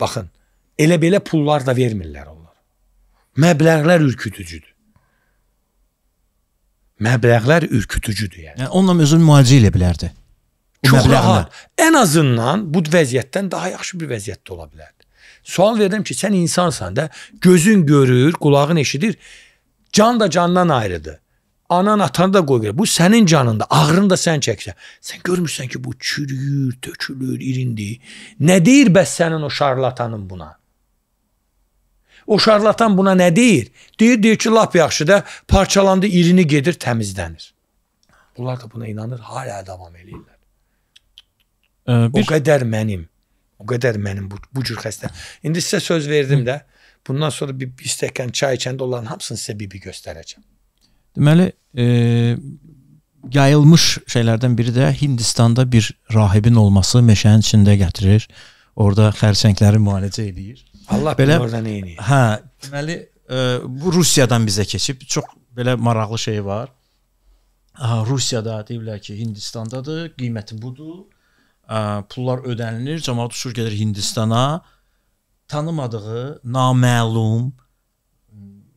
Baxın elə belə pullar da vermirlər onlar. Məbləğlər ürkütücüdür. Məbləğlər ürkütücüdür yəni. yəni onunla özünü müalicə edə bilərdi. Çox rahat. Ən azından bu vəziyyətdən daha yaxşı bir vəziyyətdə ola bilərdi. Sual verirəm ki, sən insansan da, gözün görür, qulağın eşidir. Can da candan ayrıdır. Anan atanı da qoyur. Bu sənin canında, ağrını da sən çəksən. Sən görmürsən ki, bu çürüyür, tökülür, irindi. Nə deyir bəs sənin o şarlatanın buna? O şarlatan buna nə deyir? Deyir, deyir ki, lap yaxşı da parçalandı, irini gedir, təmizlənir. Bunlar da buna inanır, hala davam edirlər bir... O qədər mənim. O qədər mənim bu, bu cür xəstə. İndi sizə söz verdim də. Bundan sonra bir, bir stəkan çay içəndə onların hamısını sizə bir-bir göstərəcəm. Deməli, e, yayılmış şeylərdən biri də Hindistanda bir rahibin olması meşənin içində gətirir. Orda xərçəngləri müalicə eləyir. Allah belə orada nə edir? Hə, deməli, e, bu Rusiyadan bizə keçib. Çox belə maraqlı şey var. Aha, Rusiyada deyirlər ki, Hindistandadır, qiyməti budur ə, pullar ödənilir, cəmaət uçur gedir Hindistana. Tanımadığı, naməlum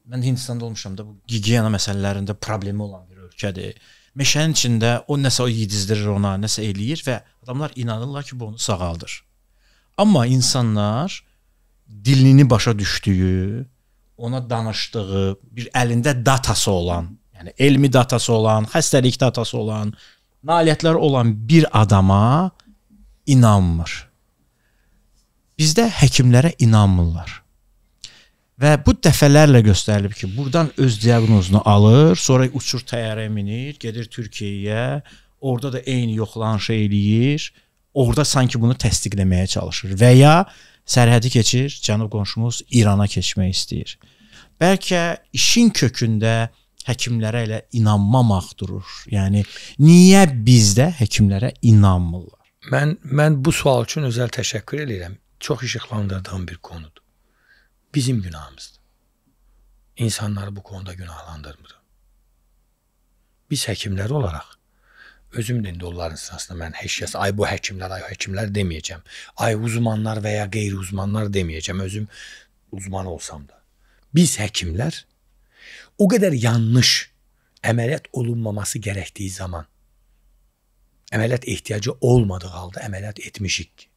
mən Hindistanda olmuşam da bu gigiyena məsələlərində problemi olan bir ölkədir. Meşənin içində o nəsə o yedizdirir ona, nəsə eləyir və adamlar inanırlar ki, bu onu sağaldır. Amma insanlar dilini başa düşdüyü, ona danışdığı, bir əlində datası olan, yəni elmi datası olan, xəstəlik datası olan, nailiyyətləri olan bir adama inanmır. Bizdə həkimlərə inanmırlar. Və bu dəfələrlə göstərilib ki, burdan öz diaqnozunu alır, sonra uçur təyyarəyə minir, gedir Türkiyəyə, orada da eyni yoxlanış eləyir, orada sanki bunu təsdiqləməyə çalışır və ya sərhədi keçir, cənub qonşumuz İrana keçmək istəyir. Bəlkə işin kökündə həkimlərə elə inanmamaq durur. Yəni niyə bizdə həkimlərə inanmırlar? mən mən bu sual üçün özəl təşəkkür edirəm. Çox işıqlandırdığım bir konudur. Bizim günahımızdır. İnsanları bu konuda günahlandırmır. Biz həkimlər olaraq özüm də indi onların sırasında mən heç kəs ay bu həkimlər, ay həkimlər deməyəcəm. Ay uzmanlar və ya qeyri-uzmanlar deməyəcəm. Özüm uzman olsam da. Biz həkimlər o qədər yanlış əməliyyat olunmaması gərəkdiyi zaman əməliyyat ehtiyacı olmadığı halda əməliyyat etmişik.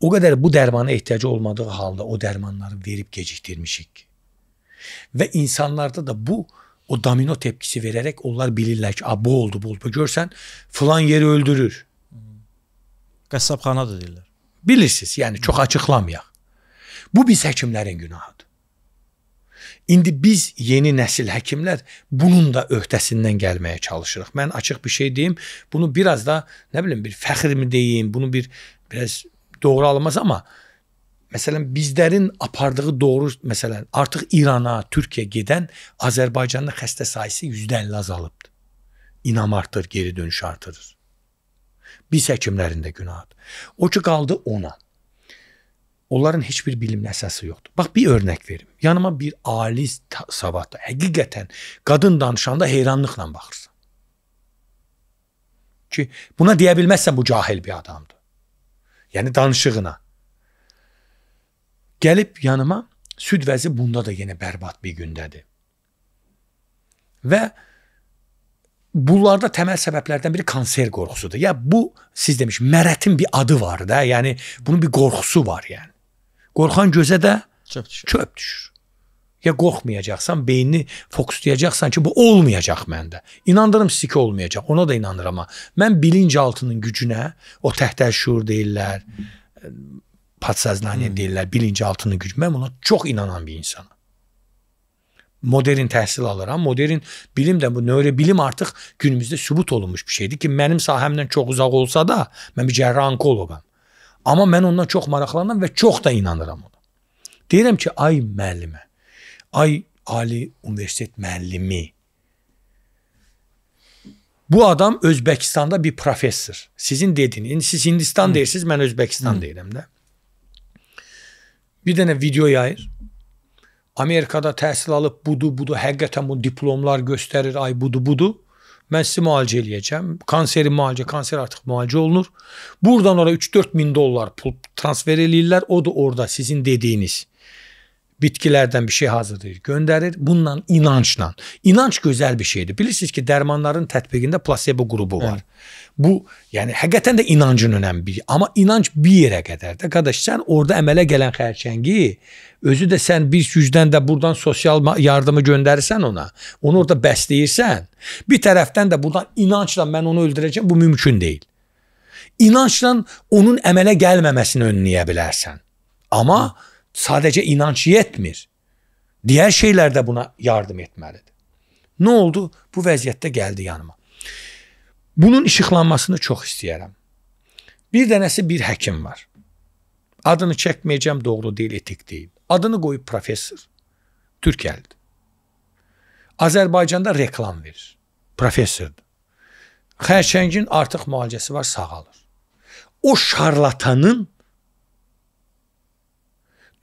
O qədər bu dərmana ehtiyacı olmadığı halda o dərmanları verib gecikdirmişik. Və insanlarda da bu o domino tepkisi verərək onlar bilirlər ki, bu oldu, bu oldu. Görsən, filan yeri öldürür. Qəssabxanadır deyirlər. Bilirsiniz, yəni çox açıqlamayaq. Bu biz həkimlərin günahıdır. İndi biz yeni nəsil həkimlər bunun da öhdəsindən gəlməyə çalışırıq. Mən açıq bir şey deyim, bunu biraz da nə bilim bir fəxrimi deyim, bunu bir biraz doğru alınmaz amma Məsələn, bizlərin apardığı doğru, məsələn, artıq İrana, Türkiyəyə gedən Azərbaycanlı xəstə sayısı %50 azalıbdır. İnam artır, geri dönüş artırır. Biz həkimlərin də günahıdır. O ki qaldı ona. Onların heç bir bilim əsası yoxdur. Bax bir örnək verim. Yanıma bir ali savadlı, həqiqətən qadın danışanda heyranlıqla baxırsan. Ki buna deyə bilməzsən bu cahil bir adamdır. Yəni danışığına. Gəlib yanıma süd vəzi bunda da yenə bərbad bir gündədir. Və Bunlarda təməl səbəblərdən biri kanser qorxusudur. Ya bu siz demiş mərətin bir adı var da, yəni bunun bir qorxusu var yəni. Qorxan gözə də çöp düşür. Çöp düşür. Ya qorxmayacaqsan, beynini fokuslayacaqsan ki, bu olmayacaq məndə. İnandırım sizi ki, olmayacaq. Ona da inanıram amma mən bilinc altının gücünə, o təhtəl şuur deyirlər, podsaznaniyə hmm. deyirlər, bilinc altının gücü. Mən buna çox inanan bir insanam. Modern təhsil alıram. Modern bilim də bu növrobilim artıq günümüzdə sübut olunmuş bir şeydir ki, mənim sahəmdən çox uzaq olsa da, mən bir cərrah onkoloqam. Ama ben ondan çok maraqlanıram ve çok da inanıram ona. Deyirəm ki, ay müəllimə, ay ali universitet müəllimi. Bu adam Özbekistan'da bir profesör. Sizin dediğiniz, Siz Hindistan Hı. deyirsiniz, mən Özbəkistan Hı. deyirəm de Bir dənə video yayır. Amerikada təhsil alıb budu budu, həqiqətən bu diplomlar göstərir, ay budu budu. Ben sizi muayeceleyeceğim. Kanseri muayenece, kanser artık muayece olunur. Buradan oraya 3-4 bin dolar pul transfer elirler. O da orada sizin dediğiniz. bitkilərdən bir şey hazırlayır, göndərir. Bununla inancla. İnanc gözəl bir şeydir. Bilirsiniz ki, dərmanların tətbiqində plasebo qrupu var. Hə. Bu, yəni həqiqətən də inancın önəmi bir. Amma inanc bir yerə qədər də qardaş, sən orada əmələ gələn xərçəngi özü də sən bir gücdən də burdan sosial yardımı göndərirsən ona. Onu orada bəsləyirsən. Bir tərəfdən də burdan inancla mən onu öldürəcəm bu mümkün deyil. İnancla onun əmələ gəlməməsini önləyə bilərsən. Amma Hı sadece inanç yetmir. Diğer şeyler de buna yardım etməlidir. Nə oldu? Bu vəziyyətdə gəldi yanıma. Bunun işıqlanmasını çox istəyirəm. Bir dənəsi bir həkim var. Adını çəkməyəcəm, doğru deyil, etik deyil. Adını qoyub professor. Türkiyəlidir. Azərbaycanda reklam verir. Professordur. Xərçəngin artıq müalicəsi var, sağalır. O şarlatanın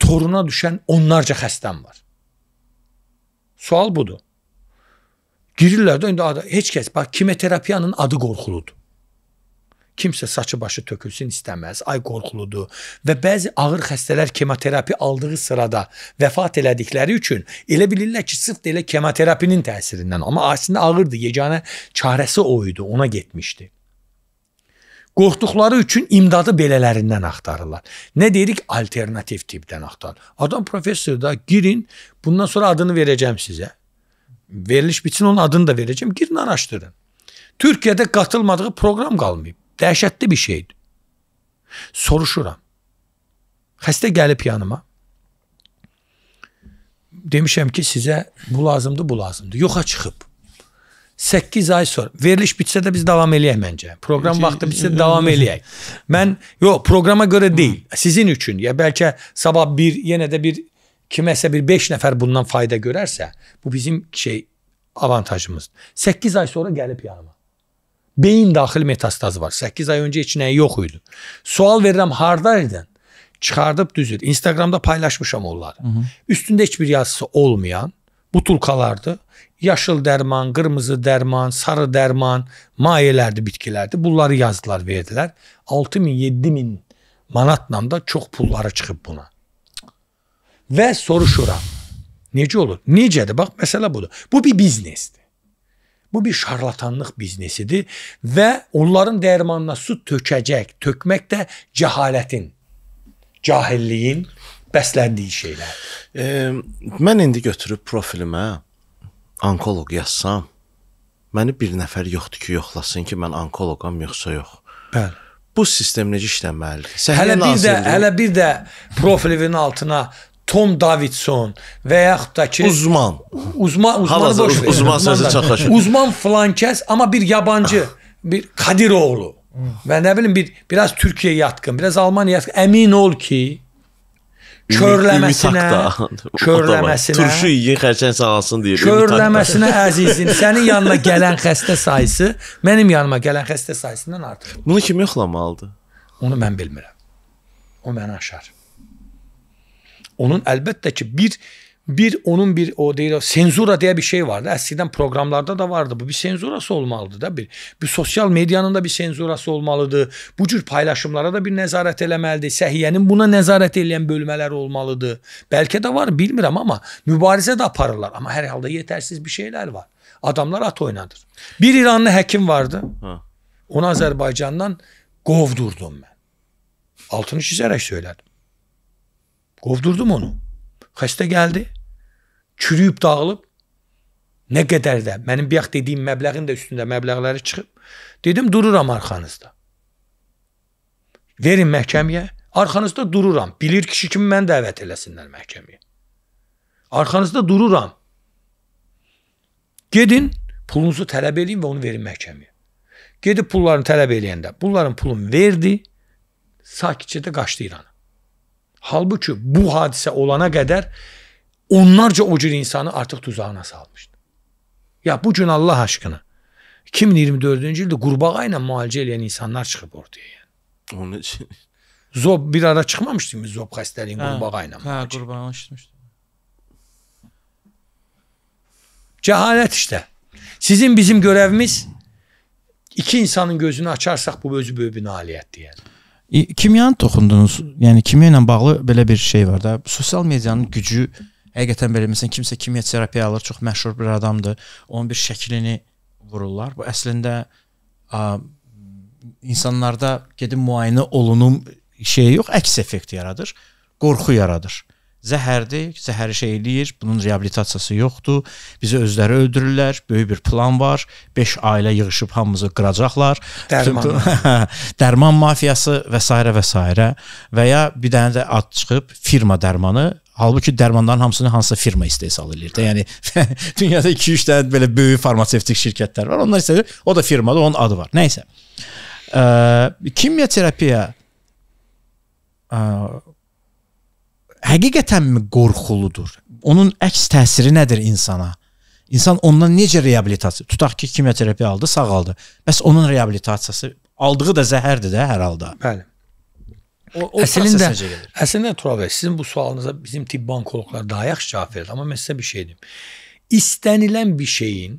toruna düşən onlarca xəstəm var. Sual budur. Girirlər də indi adı, heç kəs bax kimyoterapiyanın adı qorxuludur. Kimsə saçı başı tökülsün istəməz, ay qorxuludur və bəzi ağır xəstələr kemoterapi aldığı sırada vəfat elədikləri üçün elə bilirlər ki, sırf elə kemoterapinin təsirindən, amma əslində ağırdı, yeganə çarəsi o idi, ona getmişdi. Qorxduqları üçün imdadı belələrindən axtarırlar. Nə deyirik? Alternativ tipdən axtar. Adam professor da girin, bundan sonra adını verəcəm sizə. Veriliş bitsin onun adını da verəcəm. Girin araşdırın. Türkiyədə qatılmadığı proqram qalmayıb. Dəhşətli bir şeydir. Soruşuram. Xəstə gəlib yanıma. Demişəm ki, sizə bu lazımdır, bu lazımdır. Yoxa çıxıb. 8 ay sonra veriliş bitsə də biz davam eləyək məncə. Proqram vaxtı bitsə də davam eləyək. Mən yox, proqrama görə deyil, sizin üçün. Ya bəlkə sabah bir yenə də bir kiməsə bir 5 nəfər bundan fayda görərsə, bu bizim şey avantajımız. 8 ay sonra gəlib yanıma. Beyin daxili metastaz var. 8 ay öncə heç nəyi yox idi. Sual verirəm, hardaydın? Çıxardıb düzdür. Instagramda paylaşmışam onları. Hı -hı. Üstündə heç bir yazısı olmayan butulkalardı yaşıl dərman, qırmızı dərman, sarı dərman, mayelərdi, bitkilərdi. Bunları yazdılar, verdilər. 6000, 7000 manatla da çox pulları çıxıb buna. Və soruşuram. Necə olur? Necədir? Bax, məsələ budur. Bu bir biznesdir. Bu bir şarlatanlıq biznesidir və onların dərmanına su tökəcək, tökmək də cəhalətin, cahilliyin bəsləndiyi şeylər. E, mən indi götürüb profilimə onkoloq yazsam, məni bir nəfər yoxdur ki, yoxlasın ki, mən onkoloqam yoxsa yox. Bəli. Bu sistem necə işləməlidir? Hələ bir də hələ bir də profilinin altına Tom Davidson və yaxud da ki uzman. Uzman uzman boş uzman, uzman sözü çox xoşum. Uzman filan kəs, amma bir yabancı, bir Kadiroğlu. və nə bilim bir biraz Türkiyə yatkın, biraz Almaniya yatkın. Əmin ol ki, körləməsinə, [LAUGHS] körləməsinə, turşu yeyin xərçəng sağalsın deyir. Körləməsinə [LAUGHS] əzizim, sənin yanına gələn xəstə sayısı mənim yanıma gələn xəstə sayısından artıq. Bunu kim yoxlamalıdır? Onu mən bilmirəm. O məni aşar. Onun əlbəttə ki, bir bir onun bir o değil o senzura diye bir şey vardı. Eskiden programlarda da vardı. Bu bir senzurası olmalıydı da bir. Bir sosyal medyanın da bir senzurası olmalıydı Bu cür paylaşımlara da bir nezaret eləməlidir. Səhiyyənin buna nezaret eləyən bölmələr olmalıydı Belki de var bilmiyorum ama mübarize de aparırlar. Ama herhalde yetersiz bir şeyler var. Adamlar at oynadır. Bir İranlı həkim vardı. Onu Azerbaycan'dan qovdurdum ben. Altını çizerek söyledim. Qovdurdum onu. xəstə gəldi, çürüyüb dağılıb. Nə qədər də mənim bayaq dediyim məbləğin də üstündə məbləğləri çıxıb. Dedim dururam arxanızda. Verin məhkəməyə. Arxanızda dururam. Bilir kişi kimi məni dəvət eləsinlər məhkəməyə. Arxanızda dururam. Gedin, pulunuzu tələb eləyin və onu verin məhkəməyə. Gedib pullarını tələb eləyəndə, bunların pulunu verdi, sakitcə də qaçdı İrana. Halbuki bu hadise olana kadar onlarca o cür insanı artık tuzağına salmıştı. Ya bu cün Allah aşkına 2024. ildə qurbağa ilə müalicə edən insanlar çıkıp ortaya. yani. Onun için. Zob bir ara çıkmamıştı mı zob xəstəliyin qurbağa ilə? Hə, qurbağa işləmişdi. Cehalet işte. Sizin bizim görevimiz iki insanın gözünü açarsak bu özü büyük bir naliyettir yani. E, Kimyanı toxundunuz? Yəni kimya ilə bağlı belə bir şey var da. Sosial medianın gücü həqiqətən belə məsələn kimsə kimya terapiya alır, çox məşhur bir adamdır. Onun bir şəklini vururlar. Bu əslində ə, insanlarda gedim müayinə olunum şeyi yox, əks effekt yaradır, qorxu yaradır zəhərdir, zəhəri şey eləyir, bunun reabilitasiyası yoxdur. Bizi özləri öldürürlər, böyük bir plan var. 5 ailə yığılıb hamımızı qıracaqlar. Dərman, [LAUGHS] dərman mafiyası və s. və s. və ya bir dənə də ad çıxıb firma dərmanı Halbuki dərmanların hamısını hansısa firma istehsal eləyir də. Yəni [LAUGHS] dünyada 2-3 dənə belə böyük farmasevtik şirkətlər var. Onlar istəyir, o da firmada onun adı var. Nəysə. Ə, kimya terapiya ə, həqiqətənmi qorxuludur? Onun əks təsiri nədir insana? İnsan ondan necə reabilitasiya? Tutaq ki, kimyoterapiya aldı, sağaldı. Bəs onun reabilitasiyası aldığı da zəhərdir də hər halda. Bəli. O, o əslində əslində Tural bəy, sizin bu sualınıza bizim tibb onkoloqlar daha yaxşı cavab verir, amma mən sizə bir şey deyim. İstənilən bir şeyin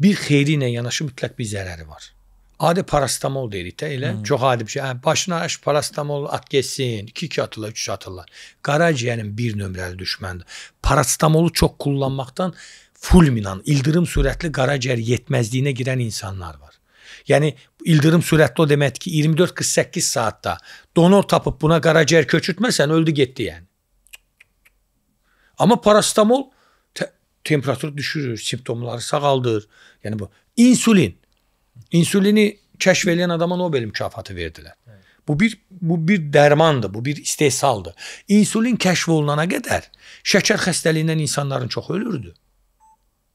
bir xeyri ilə yanaşı mütləq bir zərəri var. Adi parastamol deyirik də elə. Hmm. Çox adi bir şey. Hə, başına aş parastamol at getsin. 2-2 atırlar, 3 atırlar. Qaraciyərin bir nömrəli düşmənidir. Parastamolu çox kullanmaqdan fulminan, ildırım sürətli qaraciyər yetməzliyinə girən insanlar var. Yəni ildırım sürətli o deməkdir ki, 24-48 saatda donor tapıb buna qaraciyər köçürtməsən öldü getdi yəni. Amma parastamol te temperatur düşürür, simptomları sağaldır. Yəni bu insulin İnsülini kəşf edən adama Nobel mükafatı verdilər. Bu bir bu bir dərmandır, bu bir istehsaldır. İnsulin kəşf olunana qədər şəkər xəstəliyindən insanların çox ölürdü.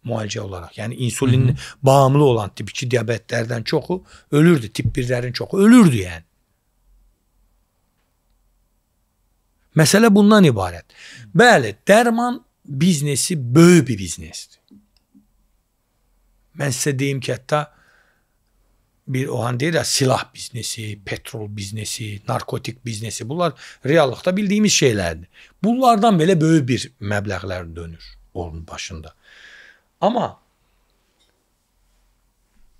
Müalicə olaraq. Yəni insulinin Hı -hı. bağımlı olan tip 2 diabetlərdən çoxu ölürdü, tip 1-lərin çoxu ölürdü yəni. Məsələ bundan ibarət. Bəli, dərman biznesi böyük bir biznesdir. Mən sizə deyim ki, hətta bir o an değil de silah biznesi, petrol biznesi, narkotik biznesi bunlar reallıkta bildiğimiz şeylerdi. Bunlardan böyle böyle bir meblağlar dönür onun başında. Ama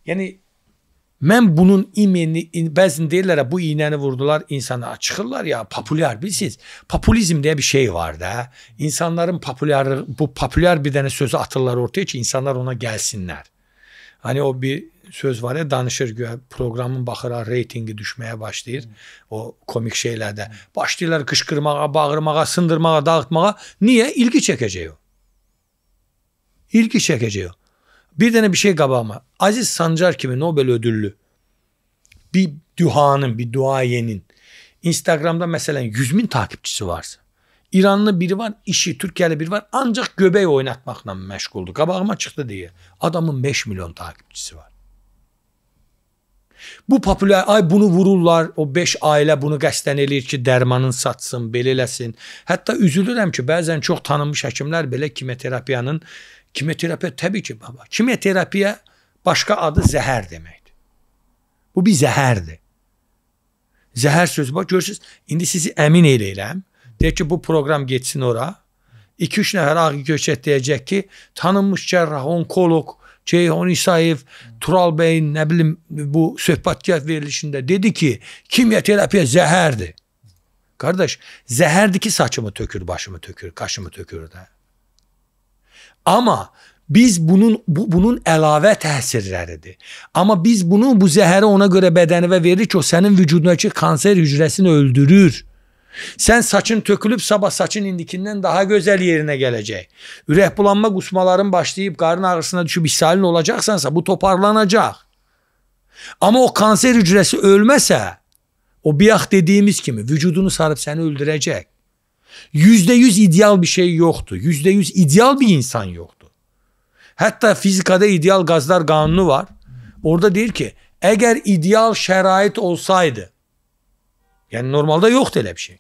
yani ben bunun imeni, bəzən deyirlər bu iğneni vurdular insana çıxırlar ya popüler bilsiniz Popülizm diye bir şey var da. İnsanların popüler bu popüler bir tane sözü atırlar ortaya ki insanlar ona gelsinler. Hani o bir söz var ya danışır güya programın baxıra reytingi düşməyə başlayır. Hmm. O komik şeylərdə. Hmm. Başlayırlar qışqırmağa, bağırmağa, sındırmağa, dağıtmağa. Niyə? İlgi çəkəcək o. İlgi çəkəcək o. Bir dənə bir şey qabağıma. Aziz Sancar kimi Nobel ödüllü bir duhanın, bir duayenin Instagram'da mesela 100 bin takipçisi varsa İranlı biri var, işi Türkiye'li biri var ancak göbeği oynatmakla meşguldü. Kabağıma çıktı diye. Adamın 5 milyon takipçisi var. Bu populyar ay bunu vururlar, o 5 ailə bunu qəsdən eləyir ki, dərmanın satsın, belə eləsin. Hətta üzülürəm ki, bəzən çox tanınmış həkimlər belə kimyoterapiyanın kimyoterapiya təbii ki, baba. Kimyoterapiya başqa adı zəhər deməkdir. Bu bir zəhərdir. Zəhər sözü bax görürsüz, indi sizi əmin eləyirəm. Deyək ki, bu proqram getsin ora. 2-3 nəfər ağ göçət deyəcək ki, tanınmış cərrah, onkoloq, Ceyhun İsaif, Tural Bey'in ne bileyim bu söhbatgah verilişinde dedi ki kimya terapiye zeherdi. Kardeş zeherdi ki saçımı tökür, başımı tökür, kaşımı tökür de. Ama biz bunun bu, bunun əlavə təsirləridir. ama biz bunu bu zəhəri ona göre bədənivə veririk ki, o sənin vücudundakı kanser hücresini öldürür. Sen saçın tökülüp sabah saçın indikinden daha güzel yerine gelecek. Ürək bulanma qusmaların başlayıp karın ağrısına düşüp ishalin olacaksansa bu toparlanacak. Ama o kanser hücresi ölməsə o biyak dediğimiz kimi vücudunu sarıp seni öldürecek. Yüzde yüz ideal bir şey yoktu. Yüzde yüz ideal bir insan yoktu. Hatta fizikada ideal gazlar kanunu var. Orada deyir ki eğer ideal şerait olsaydı yani normalde yok öyle bir şey.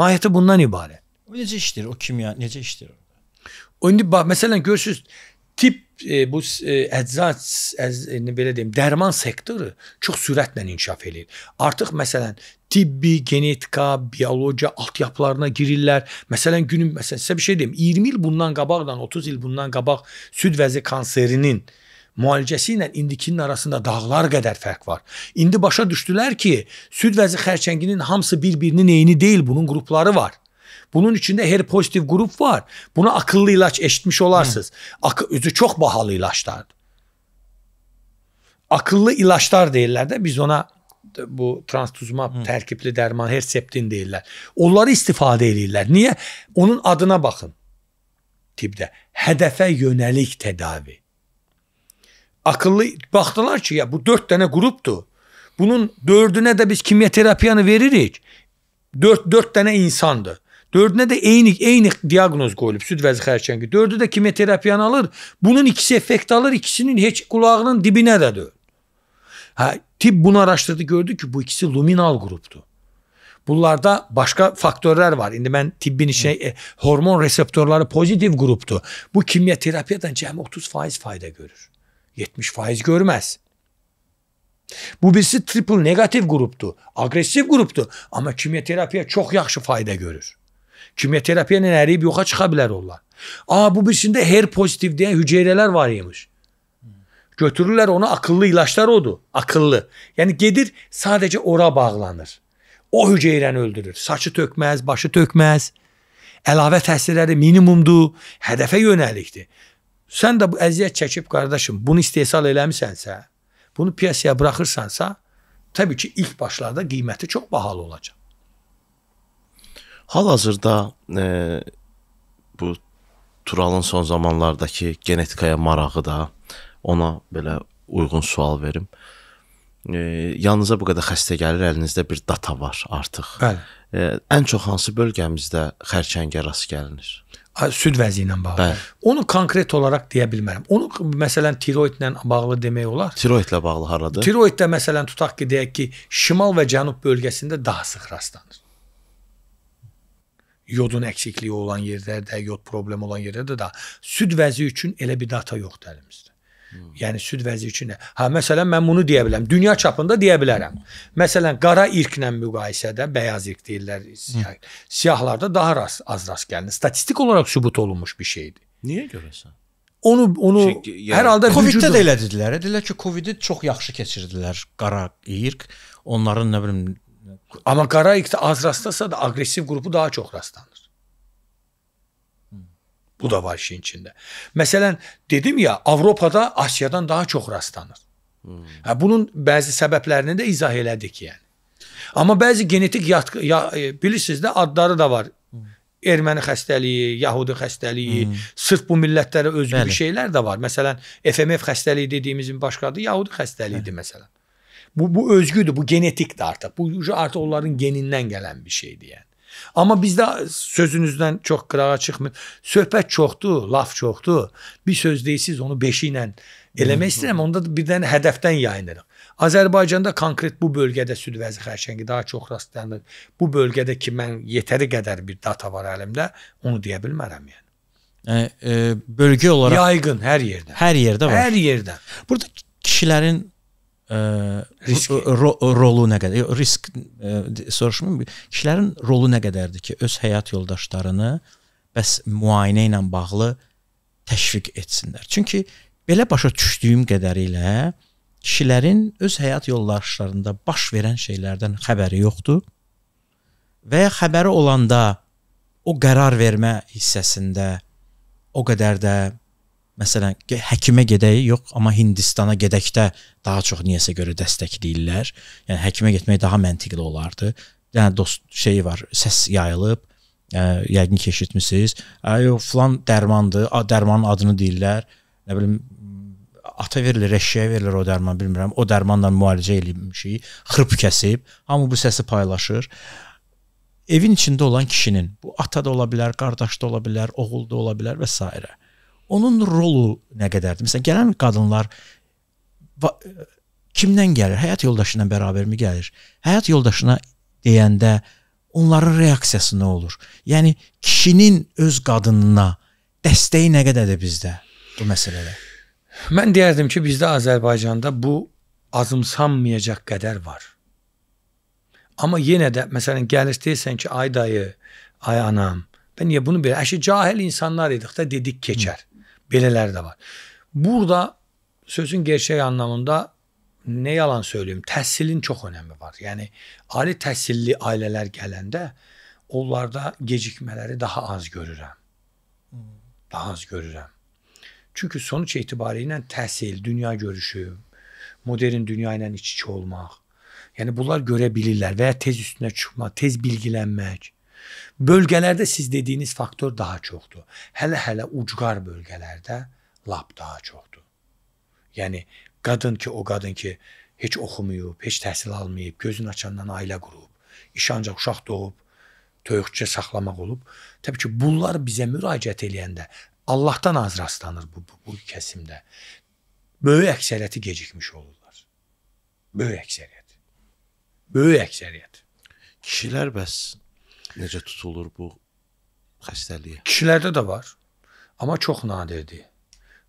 Mahiyyəti bundan ibarət. O necə işdir o kimya, necə işdir orada? İndi bax məsələn görürsüz tip e, bu e, əcza əz, e, belə deyim, dərman sektoru çox sürətlə inkişaf eləyir. Artıq məsələn tibbi, genetika, biologiya altyapılarına girirlər. Məsələn günün məsələn sizə bir şey deyim, 20 il bundan qabaqdan, 30 il bundan qabaq süd vəzi kanserinin e, müalicəsi ilə indikinin arasında dağlar qədər fərq var. İndi başa düşdülər ki, süd vəzi xərçənginin hamısı bir-birinin eyni deyil, bunun qrupları var. Bunun içində her pozitiv qrup var. Buna akıllı ilaç eşitmiş olarsınız. Akı özü çox bahalı ilaçlardır. Akıllı ilaçlar deyirlər də biz ona bu transtuzumab Hı. tərkibli dərman herseptin deyirlər. Onları istifadə eləyirlər. Niyə? Onun adına baxın. Tibdə hədəfə yönəlik tədavi. akıllı baktılar ki ya bu dört tane gruptu. Bunun dördüne de biz kimya terapiyanı veririk. Dört, dört tane insandı. Dördüne de eyni, eyni diagnoz koyulub süd vəzi xərçəngi. Dördü də kimyoterapiyanı alır. Bunun ikisi efekt alır, ikisinin heç qulağının dibine de dön. Hə, tib bunu araştırdı gördü ki, bu ikisi luminal gruptu. Bunlarda başka faktörler var. İndi ben tibbin işine e, hormon reseptörleri pozitif gruptu. Bu kimyoterapiyadan cəmi 30% fayda görür. 70 faiz görmez. Bu birisi triple negatif gruptu. Agresif gruptu. Ama kimyoterapiya çok yaxşı fayda görür. Kimyoterapiya ilə əriyib yoxa çıxa bilər onlar. Aa bu birisində her pozitif diye hücreler var imiş. götürürler ona akıllı ilaçlar odur. Akıllı. Yani gedir sadece ora bağlanır. O hüceyrəni öldürür. Saçı tökmez, başı tökmez. Elave təsirləri minimumdu, hedefe yönəlikdir. Sən də bu əziyyət çəkib qardaşım, bunu istehsal eləmisənsə, bunu piyasaya buraxırsansa, təbii ki, ilk başlarda qiyməti çox bahalı olacaq. Hal-hazırda e, bu Turalın son zamanlardakı genetikaya marağı da ona belə uyğun sual verim. E, yanınıza bu qədər xəstə gəlir, əlinizdə bir data var artıq. Bəli. E, ən çox hansı bölgəmizdə xərçəngə rast gəlinir? süd vəzi ilə bağlı. Bəli. Onu konkret olaraq deyə bilmərəm. Onu məsələn tiroidlə bağlı demək olar. Tiroidlə bağlı haradır? Tiroiddə məsələn tutaq ki, deyək ki, şimal və cənub bölgəsində daha sıx rastlanır. Yodun əksikliyi olan yerlərdə, yod problemi olan yerlərdə də süd vəzi üçün elə bir data yoxdur əlimizdə. Yəni süd vəziyyətinə. Hə məsələn mən bunu deyə bilərəm. Dünya çapında deyə bilərəm. Məsələn qara irqlə müqayisədə bəyaz irq deyirlər. Siyah. Yəni, siyahlarda daha az, az rast gəlinir. Statistik olaraq sübut olunmuş bir şeydir. Niyə görəsən? Onu onu şey, yəni, hər halda COVID-də vücudu... də elə dedilər. Dedilər ki, COVID-i çox yaxşı keçirdilər qara irq. Onların nə bilim amma qara irqdə az rastdasa da aqressiv qrupu daha çox rastlandı. Bu da var işin içində. Məsələn, dedim ya, Avropada Asiyadan daha çox rastlanır. Hmm. Hə bunun bəzi səbəblərini də izah elədik yəni. Amma bəzi genetik yat, ya, e, bilirsiniz də adları da var. Erməni xəstəliyi, Yahudi xəstəliyi, hmm. sırf bu millətlərə özgü Bəli. şeylər də var. Məsələn, FMF xəstəliyi dediyimizin başqadır, Yahudi xəstəliyidir Bəli. məsələn. Bu bu özgüdür, bu genetikdir artıq. Bu artıq onların genindən gələn bir şeydir yəni. Amma bizdə sözünüzdən çox qırağa çıxmır. Söhbət çoxdur, laf çoxdur. Bir söz deyirsiz, onu beşi ilə eləmək istəyirəm. Onda da birdən hədəfdən yayınırıq. Azərbaycanda konkret bu bölgədə süd vəzi xərçəngi daha çox rastlanır. Bu bölgədə ki, mən yetəri qədər bir data var əlimdə, onu deyə bilmərəm yəni. Yəni e, bölgə olaraq yayğın hər yerdə. Hər yerdə var. Hər yerdə. Burada kişilərin risk ro rolu nə qədər risk ə, soruşmuram kişilərin rolu nə qədərdir ki öz həyat yoldaşlarını bəs müayinə ilə bağlı təşviq etsinlər. Çünki belə başa düşdüyüm qədərilə kişilərin öz həyat yoldaşlarında baş verən şeylərdən xəbəri yoxdur və ya xəbəri olanda o qərar vermə hissəsində o qədər də Məsələn, həkimə gedək, yox, amma Hindistana gedəkdə daha çox niyəsə görə dəstəkləyirlər. Yəni həkimə getmək daha məntiqli olardı. Yəni dost şeyi var, səs yayılıb, ə, e, yəqin ki eşitmisiniz. Ay o falan dərmandır, a, dərmanın adını deyirlər. Nə bilim ata verilir, eşəyə verilir o dərman, bilmirəm. O dərmanla müalicə edilmişik, xırp kəsib, hamı bu səsi paylaşır. Evin içində olan kişinin, bu ata da ola bilər, qardaş da ola bilər, oğul da ola bilər və s onun rolu nə qədərdir? Məsələn, gələn qadınlar e, kimdən gəlir? Həyat yoldaşından bərabərmi gəlir? Həyat yoldaşına deyəndə onların reaksiyası nə olur? Yəni kişinin öz qadınına dəstəyi nə qədərdir bizdə bu məsələdə? Mən deyərdim ki, bizdə Azərbaycanda bu azımsanmayacaq qədər var. Amma yenə də məsələn gəlir deyirsən ki, ay dayı, ay anam, ben niyə bunu belə? Əşi cahil insanlar idik də dedik keçər. Hı. Belələri də var. Burada sözün gerçək anlamında nə yalan söyləyim, təhsilin çox önəmi var. Yəni ali təhsilli ailələr gələndə onlarda gecikmələri daha az görürəm. Daha az görürəm. Çünki sonuç etibarilə təhsil, dünya görüşü, modern dünya ilə iç-içə olmaq. Yəni bunlar görə bilirlər və ya tez üstünə çıxmaq, tez bilgilənmək. Bölgələrdə siz dediyiniz faktor daha çoxdur. Hələ-hələ ucqar bölgələrdə lap daha çoxdur. Yəni qadın ki, o qadın ki heç oxumayıb, heç təhsil almayıb, gözün açandan ailə qurub, iş ancaq uşaq doğub, toyuqca saxlamaq olub. Təbii ki, bunlar bizə müraciət eləyəndə Allahdan az rastlanır bu, bu, bu kəsimdə. Böyük əksəriyyəti gecikmiş olurlar. Böyük əksəriyyət. Böyük əksəriyyət. Kişilər bəs necə tutulur bu xəstəliyə? Kişilərdə də var. Amma çox nadirdir.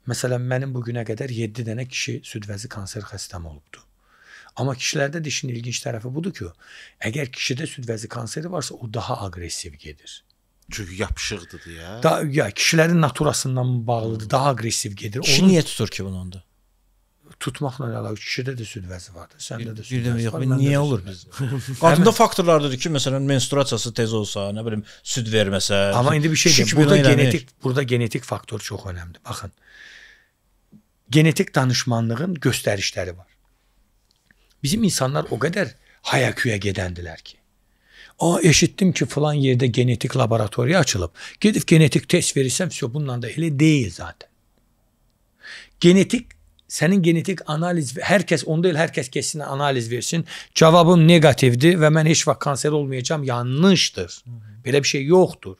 Məsələn, mənim bu günə qədər 7 dənə kişi südvəzi kanser xəstəm olubdu. Amma kişilərdə də işin ilginc tərəfi budur ki, əgər kişidə südvəzi kanseri varsa, o daha aqressiv gedir. Çünki yapışıqdır deyə. Da ya kişilərin naturasından bağlıdır, daha aqressiv gedir. Kişi Onun... niyə tutur ki bunu onda? tutmaqla əlaqə kişidə də süd vəzi vardır, səndə də süd. Bir demə yox, var, niyə olur biz? Qadında [LAUGHS] faktorlardır ki, məsələn, menstruasiyası tez olsa, nə bilim, süd verməsə. Amma indi bir şey deyim, burada genetik, burada genetik faktor çox önəmlidir. Baxın. Genetik danışmanlığın göstərişləri var. Bizim insanlar o qədər hayaküyə gedəndilər ki. o eşittim ki falan yerde genetik laboratuvarı açılıp gidip genetik test verirsem vəsyo bununla da elə deyil zaten. Genetik senin genetik analiz herkes onda değil herkes kesin analiz versin. Cevabım negatifdi ve ben hiç vakit kanser olmayacağım. Yanlıştır. Böyle bir şey yoktur.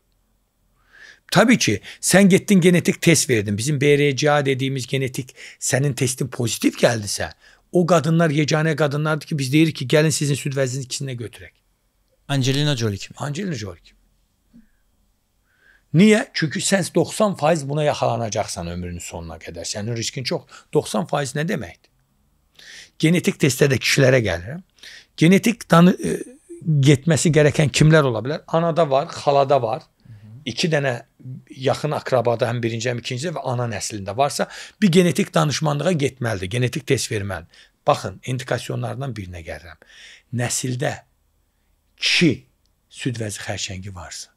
Tabii ki sen gittin genetik test verdin. Bizim BRCA dediğimiz genetik senin testin pozitif geldiyse o kadınlar yegane kadınlardı ki biz değil ki gelin sizin süt vezininkisine götürek. Angelina Jolie kim? Angelina Jolie kim? Niyə? Çünki sən 90% buna yaxalanacaqsan ömrünün sonuna qədər. Sənin riskin çox. 90% nə deməkdir? Genetik testdə də kişilərə gəlirəm. Genetik danı e, getməsi gərəkən kimlər ola bilər? Anada var, xalada var. 2 dənə yaxın akrabada həm birinci, həm ikinci və ana nəslində varsa, bir genetik danışmanlığa getməlidir. Genetik test verməlidir. Baxın, indikasyonlardan birinə gəlirəm. Nəsildə kişi süd vəzi xərçəngi varsa,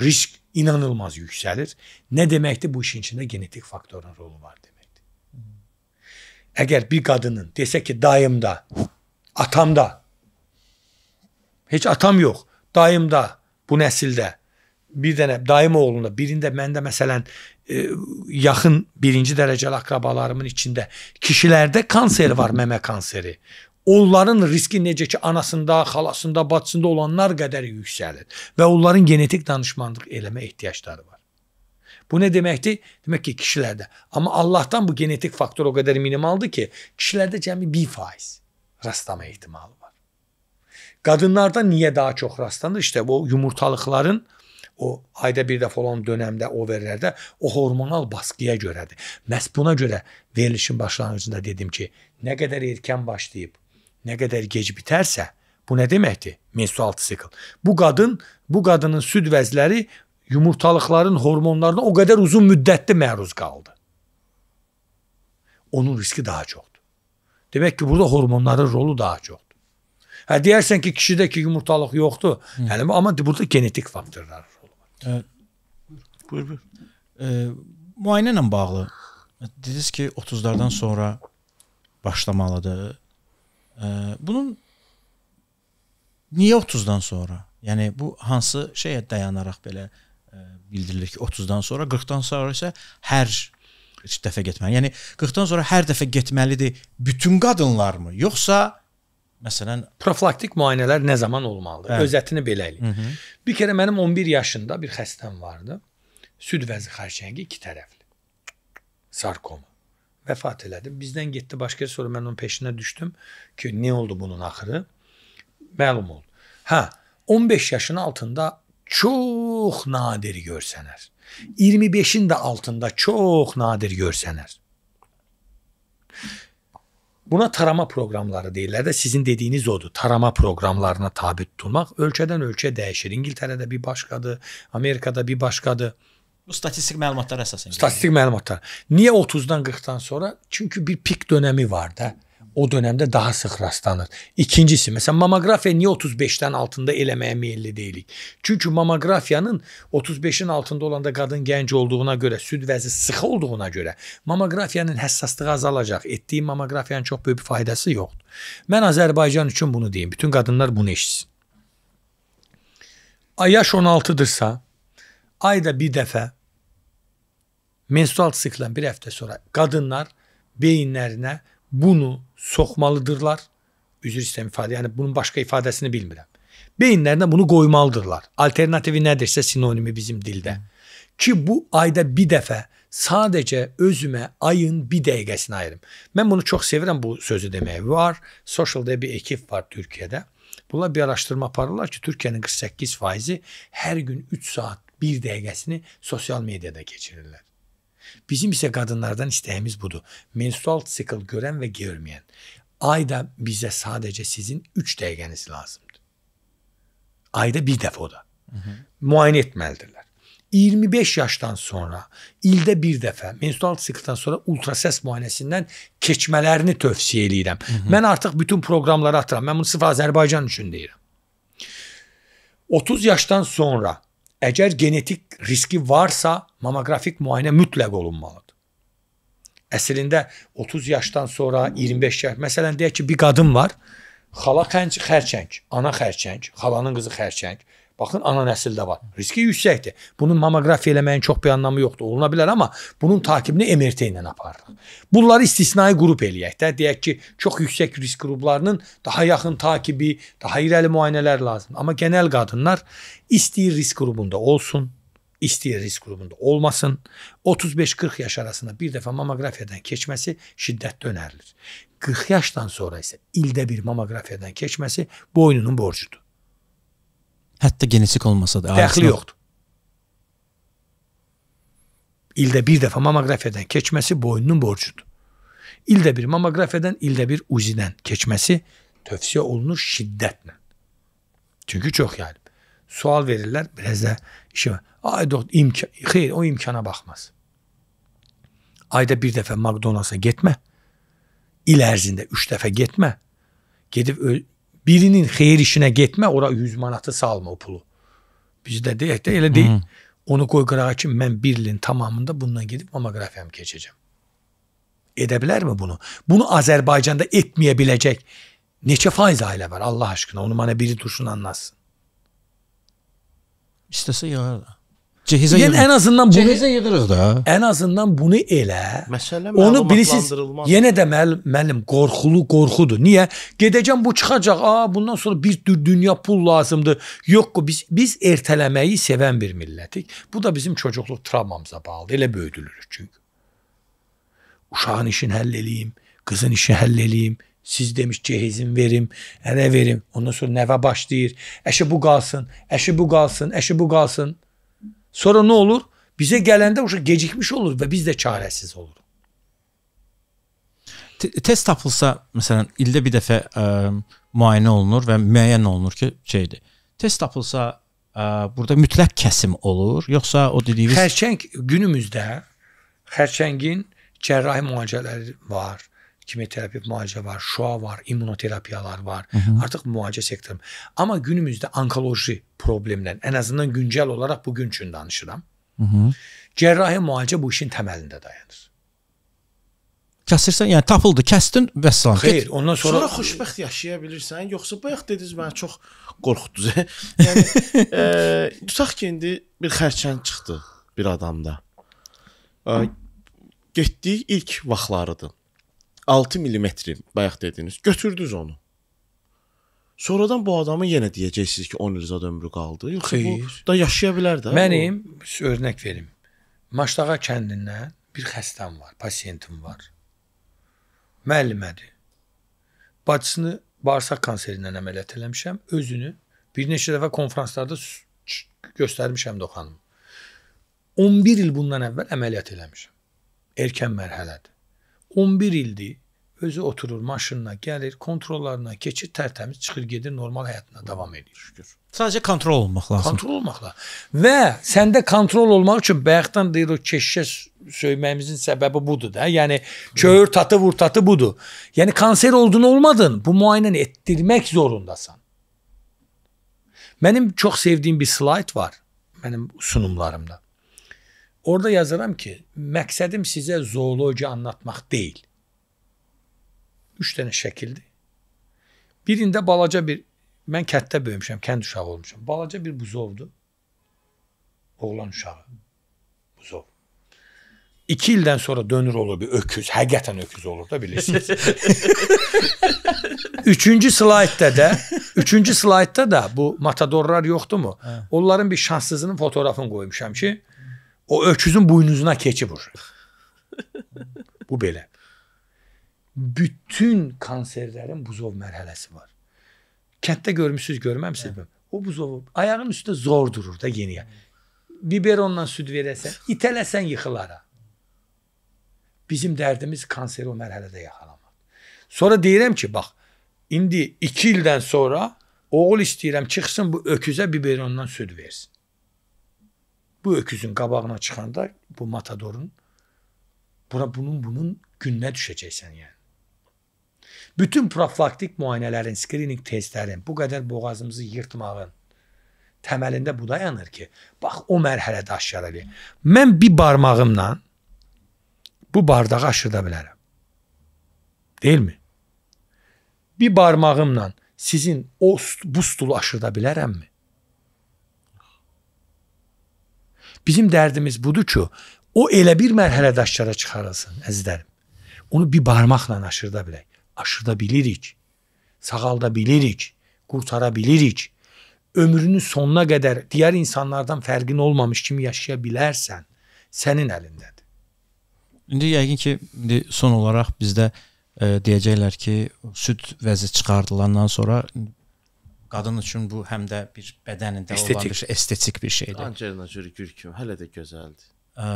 risk inanılmaz yüksəlir. Nə deməkdir bu işin içində genetik faktorun rolu var deməkdir. Əgər bir qadının desə ki, dayımda, atamda heç atam yox, dayımda bu nəsildə bir dənə daim oğlunda, birində məndə məsələn e, yaxın birinci dərəcəli akrabalarımın içində kişilərdə kanser var, məmə kanseri onların riski necə ki anasında, xalasında, bacısında olanlar qədər yüksəlir və onların genetik danışmanlıq eləmə ehtiyacları var. Bu nə deməkdir? Demək ki, kişilərdə. Amma Allahdan bu genetik faktor o qədər minimaldır ki, kişilərdə cəmi 1% rastlama ehtimalı var. Qadınlarda niyə daha çox rastlanır? İşte bu yumurtalıqların o ayda bir dəfə olan dönəmdə overlərdə o hormonal baskıya görədir. Məs buna görə verilişin başlanğıcında dedim ki, nə qədər erkən başlayıb nə qədər gec bitərsə, bu nə deməkdir? Menstrualtı sikl. Bu qadın, bu qadının süd vəzləri yumurtalıqların hormonlarına o qədər uzun müddətli məruz qaldı. Onun riski daha çoxdur. Demək ki, burada hormonların rolu daha çoxdur. Hə deyərsən ki, kişidə ki yumurtalıq yoxdur. Hı. Hələ amma burada genetik faktorlar rolu var. Evet. Buyur, buyur. E, müayinə ilə bağlı dediniz ki, 30-lardan sonra başlamalıdır. Bunun niyə 30-dan sonra? Yəni bu hansı şeyə dayanaraq belə e, bildirilir ki, 30-dan sonra, 40-dan sonra isə hər üç dəfə getməli. Yəni 40-dan sonra hər dəfə getməlidir bütün qadınlarmı, yoxsa məsələn profilaktik müayinələr nə zaman olmalıdır? Hə. Özətini belə eləyir. Bir kərə mənim 11 yaşında bir xəstəm vardı. Süd vəzi xərçəngi iki tərəfli. Sarkoma. vefat elədi. Bizdən getdi başqa soru. Ben onun peşine düştüm ki, ne oldu bunun axırı? Məlum oldu. Ha, 15 yaşın altında çok nadir görsənər. 25'in de altında çok nadir görsənər. Buna tarama programları deyirlər de sizin dediğiniz odur. Tarama programlarına tabi tutmak. ölkədən ölkəyə değişir. İngiltere'de bir başqadır, Amerikada bir başqadır. Bu statistik məlumatlara əsasən. Statistik məlumatlar. Niyə 30-dan 40-dan sonra? Çünki bir pik dönəmi var da. O dönəmdə daha sıx rastlanır. İkincisi, məsələn, mamoqrafiya niyə 35-dən altında eləməyə meylli deyilik? Çünki mamoqrafiyanın 35-in altında olanda qadın gənc olduğuna görə, süd vəzi sıx olduğuna görə mamoqrafiyanın həssaslığı azalacaq. Etdiyim mamoqrafiyanın çox böyük bir faydası yoxdur. Mən Azərbaycan üçün bunu deyim. Bütün qadınlar bunu eşitsin. Ay yaş 16-dırsa, ayda bir dəfə menstrual sikldən bir həftə sonra qadınlar beyinlərinə bunu soxmalıdırlar. Üzr istəyirəm ifadə, yəni bunun başqa ifadəsini bilmirəm. Beyinlərinə bunu qoymalıdırlar. Alternativi nədirsə sinonimi bizim dildə. Ki bu ayda bir dəfə sadəcə özümə ayın bir dəqiqəsini ayırım. Mən bunu çox sevirəm bu sözü deməyə. Var, social deyə bir ekip var Türkiyədə. Bunlar bir araşdırma aparırlar ki, Türkiyənin 48%-i hər gün 3 saat bir dəqiqəsini sosyal medyada geçirirler. Bizim isə qadınlardan istəyimiz budur. Menstrual sikl gören ve görmeyen. Ayda bize sadece sizin 3 dəqiqəniz lazımdır. Ayda bir defa o da. Hı -hı. Müayinə etməlidirlər. 25 yaştan sonra ilde bir defa. menstrual sikldan sonra ultrases muayenesinden keçmelerini tövsiyə eləyirəm. Hı -hı. bütün programları atıram. Ben bunu sırf Azərbaycan üçün deyirəm. 30 yaştan sonra Əgər genetik riski varsa, mamoqrafik müayinə mütləq olunmalıdır. Əslində 30 yaşdan sonra 25 yaş, məsələn deyək ki, bir qadın var, xala xərçəng, ana xərçəng, xalanın qızı xərçəng, Baxın ana nəsildə var. Riski yüksəkdir. Bunun mamoqrafiya eləməyin çox bir anlamı yoxdur. Oluna bilər amma bunun takibini MRT ilə aparırıq. Bunları istisnai qrup eləyək də. Deyək ki, çox yüksək risk qruplarının daha yaxın takibi, daha irəli müayinələr lazımdır. Amma genel qadınlar istəyir risk qrupunda olsun, istəyir risk qrupunda olmasın. 35-40 yaş arasında bir dəfə mamoqrafiyadan keçməsi şiddətli önərilir. 40 yaşdan sonra isə ildə bir mamoqrafiyadan keçməsi boynunun borcudur. Hatta genetik olmasa da. Dəxli yoxdur. İldə bir dəfə mamoqrafiyadan keçməsi boynunun borcudur. İldə bir mamoqrafiyadan, ildə bir uzidən keçməsi tövsiyə olunur şiddətlə. Çünki çox yani. Sual verirlər, biraz da işi var. Ay doktor, imkan, xeyr, o imkana baxmaz. Ayda bir dəfə McDonald's'a getmə. İl ərzində üç dəfə getmə. Gedib birinin xeyir işine getmə, ora 100 manatı salma o pulu. Bizdə deyək də elə deyil. Onu koy qırağa ki, mən bir tamamında bundan gedib mammoqrafiyamı keçəcəm. Edebilir mi bunu? Bunu Azerbaycan'da etmeyebilecek biləcək neçə faiz ailə var Allah aşkına? Onu mənə biri dursun anlasın. İstəsə yığar. Cehizə yəni yığırıq. ən azından bunu cehizə yığırıq da. Ən azından bunu elə. Məsələ onu bilirsiniz. Yenə də müəllim, müəllim qorxulu qorxudur. Niyə? Gedəcəm bu çıxacaq. A, bundan sonra bir dünya pul lazımdır. Yox ki biz biz ertələməyi sevən bir millətik. Bu da bizim çocukluq travmamıza bağlıdır. Elə böyüdülürük çünki. Uşağın işini həll eləyim, qızın işini həll eləyim. Siz demiş cehizin verim, ənə verim. Ondan sonra nəvə başlayır. Əşi bu qalsın, əşi bu qalsın, əşi bu qalsın. Sonra nə olur? Bizə gələndə uşaq gecikmiş olur və biz də çarəsiz oluruq. Test tapılsa, məsələn, ildə bir dəfə ə, e, müayinə olunur və müəyyən olunur ki, şeydir. Test tapılsa, ə, e, burada mütləq kəsim olur, yoxsa o dediyiniz Xərçəng günümüzdə xərçəngin cərrahi müalicələri var kimyoterapi müalicə var, şua var, immunoterapiyalar var. Hı -hı. Artıq müalicə sektorum. Amma günümüzdə onkoloji problemlər, ən azından güncəl olaraq bu gün üçün danışıram. Hı -hı. Cərrahi müalicə bu işin təməlində dayanır. Kəsirsən, yəni tapıldı, kəsdin və salam. Xeyr, ondan sonra sonra xoşbəxt yaşaya bilirsən, yoxsa bayaq dediniz məni çox qorxutdunuz. Hə? [LAUGHS] yəni e, tutaq ki, indi bir xərçəng çıxdı bir adamda. E, getdik ilk vaxtlarıdır. 6 millimetri bayaq dediniz. Götürdünüz onu. Sonradan bu adamı yenə deyəcəksiniz ki, 10 il zad ömrü qaldı. Yoxsa Xeyr. bu da yaşaya bilər də. Mənim o. örnək verim. Maşdağa kəndindən bir xəstəm var, pasiyentim var. Müəllimədir. Bacısını bağırsaq kanserindən əməliyyat eləmişəm. Özünü bir neçə dəfə konfranslarda göstərmişəm də o xanım. 11 il bundan əvvəl əməliyyat eləmişəm. Erkən mərhələdir. 11 ildir özü oturur maşınına gəlir, kontrollarına keçir, tərtəmiz çıxır, gedir, normal həyatına davam edir. Şükür. Sadəcə kontrol olmaq lazım. Kontrol olmaq lazım. Və səndə kontrol olmaq üçün bayaqdan deyir o keşişə söyməyimizin səbəbi budur da. Yəni köhür tatı vur tatı budur. Yəni kanser oldun olmadın, bu müayinəni etdirmək zorundasan. Mənim çox sevdiyim bir slayt var mənim sunumlarımda. Orada yazıram ki, məqsədim sizə zoologiya anlatmaq deyil. 3 dənə şəkildir. Birində balaca bir mən kənddə böyümüşəm, kənd uşağı olmuşam. Balaca bir buzovdur. Oğlan uşağı. Buzov. 2 ildən sonra dönür olur bir öküz. Həqiqətən öküz olur da bilirsiniz. 3-cü [LAUGHS] slaytda da, 3-cü slaytda da bu matadorlar yoxdurmu? Hə. Onların bir şanssızının fotoğrafını qoymuşam ki, O öküzün buynuzuna keçi vurur. Bu belə. Bütün kanserlərin buzov mərhələsi var. Kənddə görmüsüz, görməmsiniz? Hə. O buzov ayağın üstə zor durur da yeniyə. Biberonla süd verəsən, itələsən yıxılara. Bizim dərdimiz kanseri o mərhələdə yaxalamaq. Sonra deyirəm ki, bax, indi 2 ildən sonra oğul istəyirəm çıxsın bu öküzə biberondan süd versin bu öküzün qabağına çıxanda bu matadorun bura bunun bunun gününə düşəcəksən yəni. Bütün profilaktik müayinələrin, skrininq testlərin bu qədər boğazımızı yırtmağın təməlində bu dayanır ki, bax o mərhələdə aşkar eləyir. Mən bir barmağımla bu bardağı aşırda bilərəm. Deyilmi? Bir barmağımla sizin o bu stulu aşırda bilərəmmi? Bizim dərdimiz budur ki, o elə bir mərhələdə aşkara çıxarılsın, əzizlərim. Onu bir barmaqla aşırda bilək. Aşırda bilirik. Sağalda bilirik. Qurtara bilirik. Ömrünün sonuna qədər digər insanlardan fərqin olmamış kimi yaşaya bilərsən, sənin əlindədir. İndi yəqin ki, indi son olaraq bizdə ə, e, deyəcəklər ki, süd vəzi çıxardılandan sonra qadın üçün bu həm də bir bədənində estetik. olan bir şey, estetik bir şeydir. Angelina Jolie kimi hələ də gözəldir. Ə,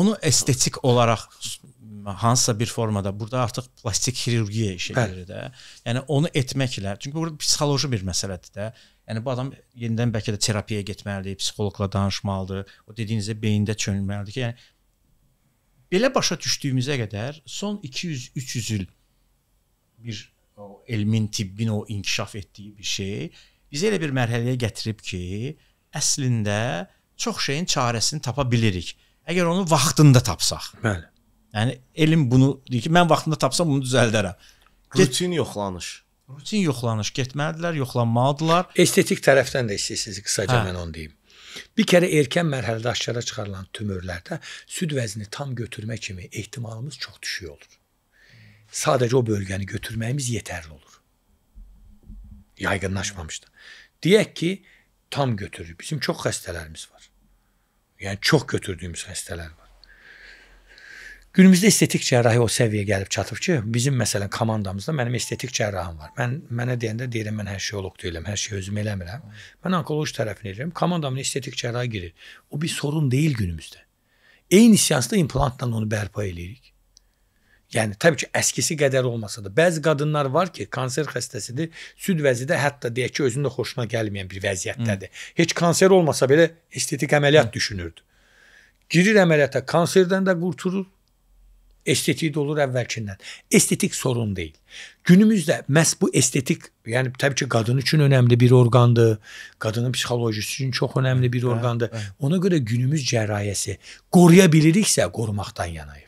onu estetik olaraq hansısa bir formada burada artıq plastik xirurgiya işə girir də. Yəni onu etməklə, çünki burada psixoloji bir məsələdir də. Yəni bu adam yenidən bəlkə də terapiyaya getməlidir, psixoloqla danışmalıdır. O dediyinizə beyində çönməlidir ki, yəni belə başa düşdüyümüzə qədər son 200-300 il bir o elmin, tibbin o inkişaf etdiyi bir şey bizi elə bir mərhələyə gətirib ki, əslində çox şeyin çarəsini tapa bilirik. Əgər onu vaxtında tapsaq. Bəli. Yəni elm bunu deyir ki, mən vaxtında tapsam bunu düzəldərəm. Get, rutin yoxlanış. Rutin yoxlanış getməlidirlər, yoxlanmalıdırlar. Estetik tərəfdən də istəyirsiniz qısaca hə. mən onu deyim. Bir kərə erkən mərhələdə aşkara çıxarılan tümörlərdə süd vəzini tam götürmə kimi ehtimalımız çox düşük olur. sadece o bölgeni götürmemiz yeterli olur. Yaygınlaşmamıştı. Deyək ki tam götürür. Bizim çok hastalarımız var. Yani çok götürdüğümüz hastalar var. Günümüzde estetik cerrahi o seviyeye gelip çatıb bizim mesela komandamızda benim estetik cerrahım var. Ben Mən mənə deyəndə ben her şey oluk deyiləm, her şey özüm eləmirəm. Ben onkoloji tarafını edirəm. Komandamın estetik cərrahı girir. O bir sorun değil günümüzde. Eyni seansda implantla onu bərpa eləyirik. Yəni təbii ki, əskisi qədər olmasa da bəzi qadınlar var ki, kanser xəstəsidir, süd vəzidə hətta deyək ki, özünün də xoşuna gəlməyən bir vəziyyətdədir. Hı. Heç kanser olmasa belə estetik əməliyyat Hı. düşünürdü. Girir əməliyyata, kanserdən də qurtulur. Estetik də olur əvvəlkindən. Estetik sorun deyil. Günümüzdə məhz bu estetik, yəni təbii ki, qadın üçün önəmli bir orqandır. Qadının psixologisi üçün çox önəmli bir hə, orqandır. Hə. Ona görə günümüz cərrayəsi qoruya biliriksə, qorumaqdan yanayıq.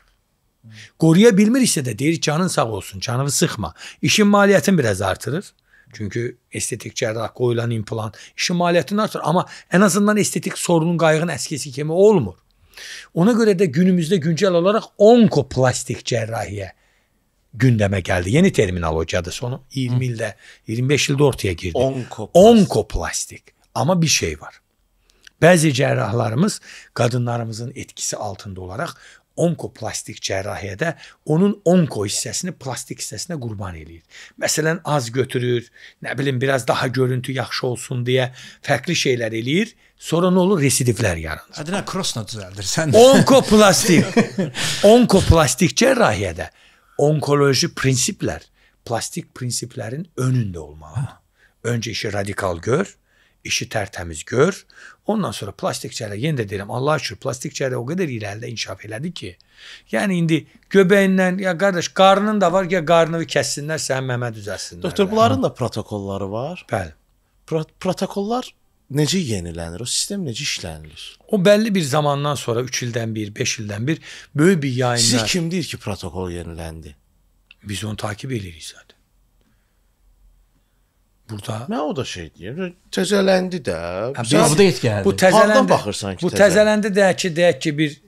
Koruyabilmir ise de değil canın sağ olsun canını sıkma. İşin maliyetini biraz artırır. Çünkü estetik cerrah koyulan implant işin maliyetini artırır. Ama en azından estetik sorunun kaygın eskisi kimi olmur. Ona göre de günümüzde güncel olarak onkoplastik cerrahiye gündeme geldi. Yeni terminoloji adı sonu 20 ilde 25 ilde ortaya girdi. Onkoplastik. Onkoplastik. Ama bir şey var. Bazı cerrahlarımız kadınlarımızın etkisi altında olarak onkoplastik cərrahiyyədə onun onko hissəsini plastik hissəsinə qurban eləyir. Məsələn, az götürür, nə bilim biraz daha görüntü yaxşı olsun deyə fərqli şeylər eləyir. Sonra nə olur? Residivlər yaranır. Adına krossla düzəldirsən. Onkoplastik. [LAUGHS] onkoplastik cərrahiyyədə onkoloji prinsiplər, plastik prinsiplərin önündə olmalı. Hə. Öncə işi radikal gör, işi tertemiz gör. Ondan sonra plastikçilerle yeni de derim Allah'a şükür plastikçilerle o kadar ileride inkişaf elədi ki. Yani indi göbeğinden ya kardeş karnın da var ya karnını kessinler sen Mehmet düzelsinler. Doktor bunların da protokolları var. Bəli. Pro protokollar necə yenilənir? O sistem necə işlenir. O belli bir zamandan sonra 3 ilden bir, 5 ilden bir böyle bir yayınlar. Siz kim deyir ki protokol yeniləndi? Biz onu takip edirik zaten. burada. Mən o da şey deyim. Təzələndi də. Hə, update gəldi. Bu təzələndi. baxırsan ki, bu təzələndi də ki, deyək ki, bir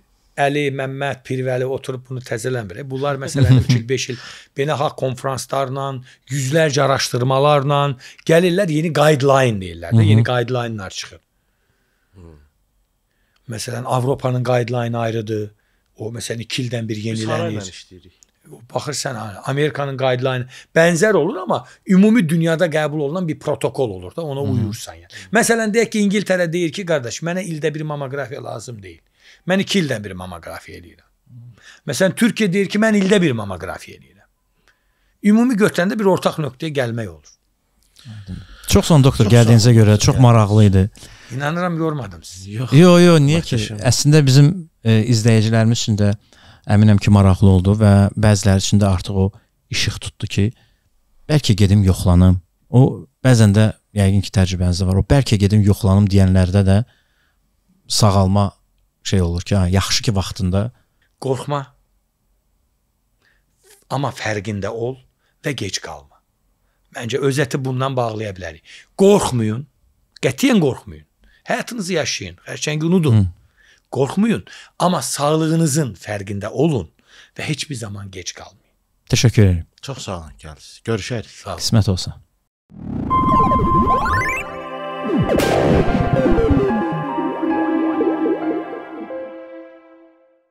Əli, Məmməd, Pirvəli oturub bunu təzələmir. E, bunlar məsələn 3 il, 5 il beynəlxalq konfranslarla, yüzlərcə araşdırmalarla gəlirlər, yeni guideline deyirlər də, yeni guideline-lar çıxır. Məsələn, Avropanın guideline ayrıdır. O məsələn 2 ildən bir yenilənir. Biz işləyirik baxırsan hani Amerikanın qaydalarına bənzər olur amma ümumi dünyada qəbul olunan bir protokol olur da ona Hı -hı. uyursan yəni. Məsələn deyək ki İngiltərə deyir ki qardaş mənə ildə bir mamoqrafiya lazım deyil. Mən 2 ildən bir mamoqrafiya eləyirəm. Məsələn Türkiyə deyir ki mən ildə bir mamoqrafiya eləyirəm. Ümumi götürəndə bir ortaq nöqtəyə gəlmək olur. Çox son doktor çox gəldiyinizə son, görə çox maraqlı idi. İnanıram yormadım sizi. Yox. Yox, yox, niyə ki? Əslində bizim e, izləyicilərimiz üçün də e, Əminəm ki, maraqlı oldu və bəziləri üçün də artıq o işıq tutdu ki, bəlkə gedim yoxlanım. O bəzən də yəqin ki, təcrübənizdə var. O bəlkə gedim yoxlanım deyənlərdə də sağalma şey olur ki, ha, yaxşı ki vaxtında qorxma. Amma fərqində ol və gec qalma. Məncə öz əti bundan bağlaya bilərik. Qorxmayın. Qətiyyən qorxmayın. Həyatınızı yaşayın. Hər şeyi unudun. Hı. Korkmayın ama sağlığınızın ferginde olun ve hiçbir zaman geç kalmayın. Teşekkür ederim. Çok sağ olun. Gelsin. Görüşürüz. Sağ olun. Kısmet olsa.